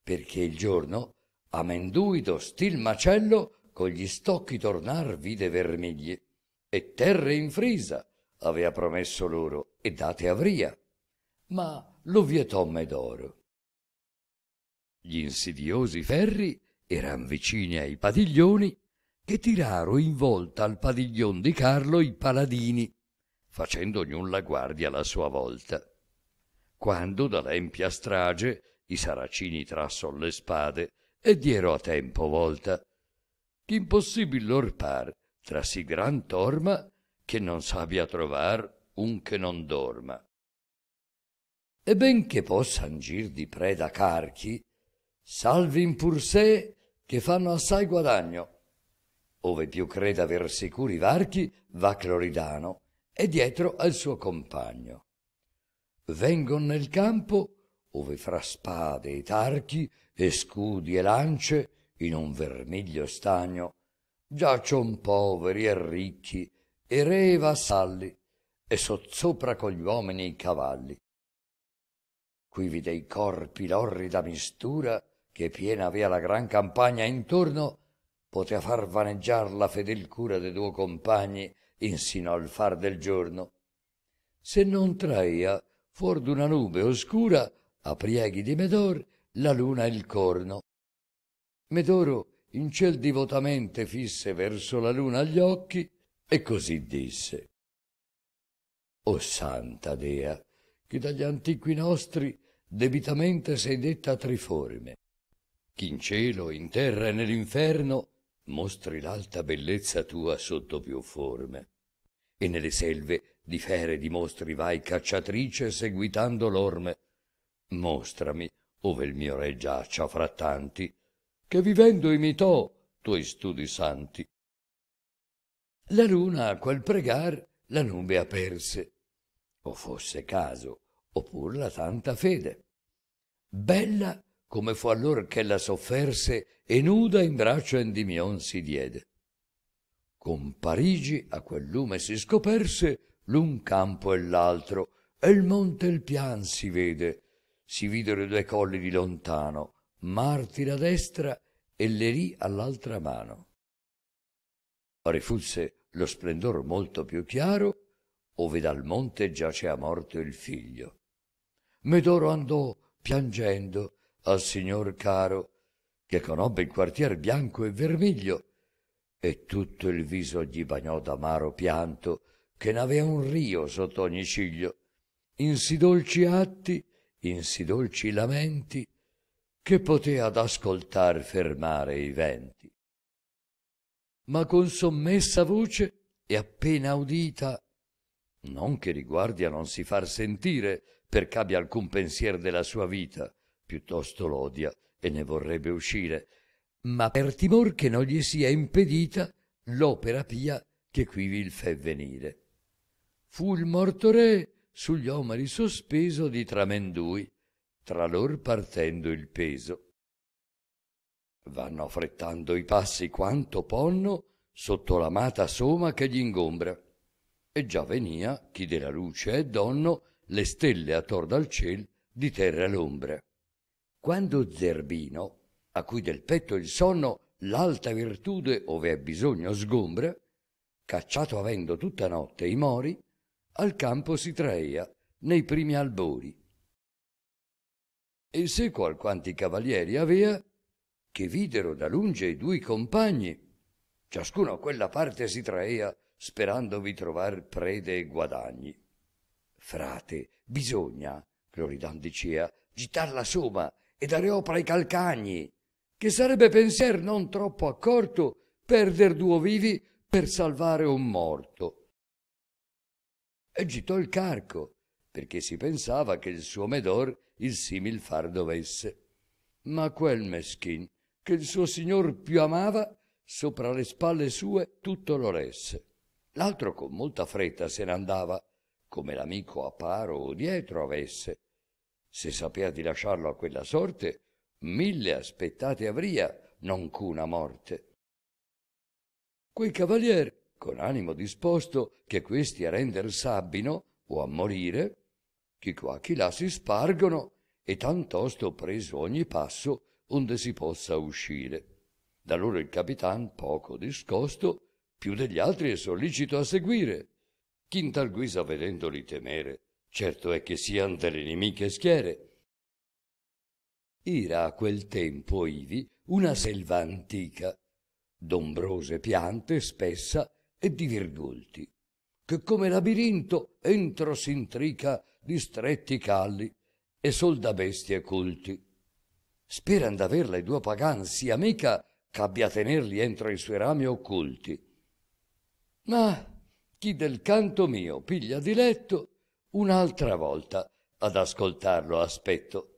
perché il giorno amenduido stil macello con gli stocchi tornar vide vermigli e terre in frisa avea promesso loro e date avria ma lo vietò medoro gli insidiosi ferri eran vicini ai padiglioni che tiraro in volta al padiglion di Carlo i paladini, facendo ognun la guardia alla sua volta. Quando da lempia strage i saracini trasson le spade e diero a tempo volta eh impossibil lor par tra sì gran torma che non s'abbia trovar un che non dorma e benché che possan gir di preda carchi salvin pur sé che fanno assai guadagno ove più creda aver sicuri varchi va cloridano e dietro al suo compagno vengon nel campo ove fra spade e tarchi e scudi e lance in un vermiglio stagno giacion poveri e ricchi e re e vassalli e sozzopra con gli uomini i cavalli quivi dei corpi l'orrida mistura che piena avea la gran campagna intorno potea far vaneggiar la fedel cura de duo compagni insino al far del giorno se non traia fuor d'una nube oscura a prieghi di Medor, la luna il corno. Medoro in ciel divotamente fisse verso la luna gli occhi e così disse. O santa dea, che dagli antichi nostri debitamente sei detta triforme, che in cielo, in terra e nell'inferno mostri l'alta bellezza tua sotto più forme, e nelle selve di fere dimostri vai cacciatrice seguitando l'orme, mostrami ove il mio re giaccia fra tanti che vivendo imitò tuoi studi santi la luna a quel pregar la nube aperse o fosse caso oppur la tanta fede bella come fu allor ch'ella s'offerse e nuda in braccio a Endimion si diede. Con Parigi a quel lume si scoperse l'un campo e l'altro, e il monte e il pian si vede, si videro i due colli di lontano, Marti la destra e Lerì all'altra mano. Rifulse lo splendor molto più chiaro, ove dal monte giacea morto il figlio. Medoro andò piangendo al signor caro, che conobbe il quartier bianco e vermiglio, e tutto il viso gli bagnò d'amaro pianto, che n'avea un rio sotto ogni ciglio. In si dolci atti in sì dolci lamenti che potea ascoltar fermare i venti. Ma con sommessa voce e appena udita, non che riguardi a non si far sentire, perché abbia alcun pensier della sua vita, piuttosto l'odia e ne vorrebbe uscire, ma per timor che non gli sia impedita l'opera pia che quivi il fè venire. Fu il morto re sugli omari sospeso di tramendui, tra lor partendo il peso. Vanno affrettando i passi quanto ponno sotto l'amata soma che gli ingombra. E già venia, chi della luce è donno, le stelle attor dal ciel, di terra l'ombra. Quando Zerbino, a cui del petto il sonno l'alta virtude ove è bisogno sgombra, cacciato avendo tutta notte i mori, al campo si traea nei primi albori. E seco alquanti cavalieri avea, che videro da lunge i due compagni, ciascuno a quella parte si traea, sperandovi trovar prede e guadagni. Frate, bisogna, Cloridan dicea, gittar la soma e dare opra ai calcagni, che sarebbe pensier non troppo accorto perder duo vivi per salvare un morto agitò il carco, perché si pensava che il suo Medor il simil far dovesse. Ma quel meschin, che il suo signor più amava, sopra le spalle sue tutto lo resse. L'altro con molta fretta se n'andava, come l'amico a paro o dietro avesse. Se sapea di lasciarlo a quella sorte, mille aspettate avria, non ch'una morte. Quei cavalier con animo disposto che questi a render s'abbino o a morire, chi qua chi là si spargono, e tantosto preso ogni passo onde si possa uscire. Da loro il capitan, poco discosto, più degli altri è sollicito a seguire. Chi in tal guisa vedendoli temere, certo è che sian delle nemiche schiere. Era a quel tempo ivi una selva antica, d'ombrose piante spessa e di virgolti, che come labirinto entro s'intrica di stretti calli e sol da bestie colti. Speran d'averla i due pagan sì amica ch'abbia a tenerli entro i suoi rami occulti. Ma chi del canto mio piglia diletto, un'altra volta ad ascoltarlo aspetto.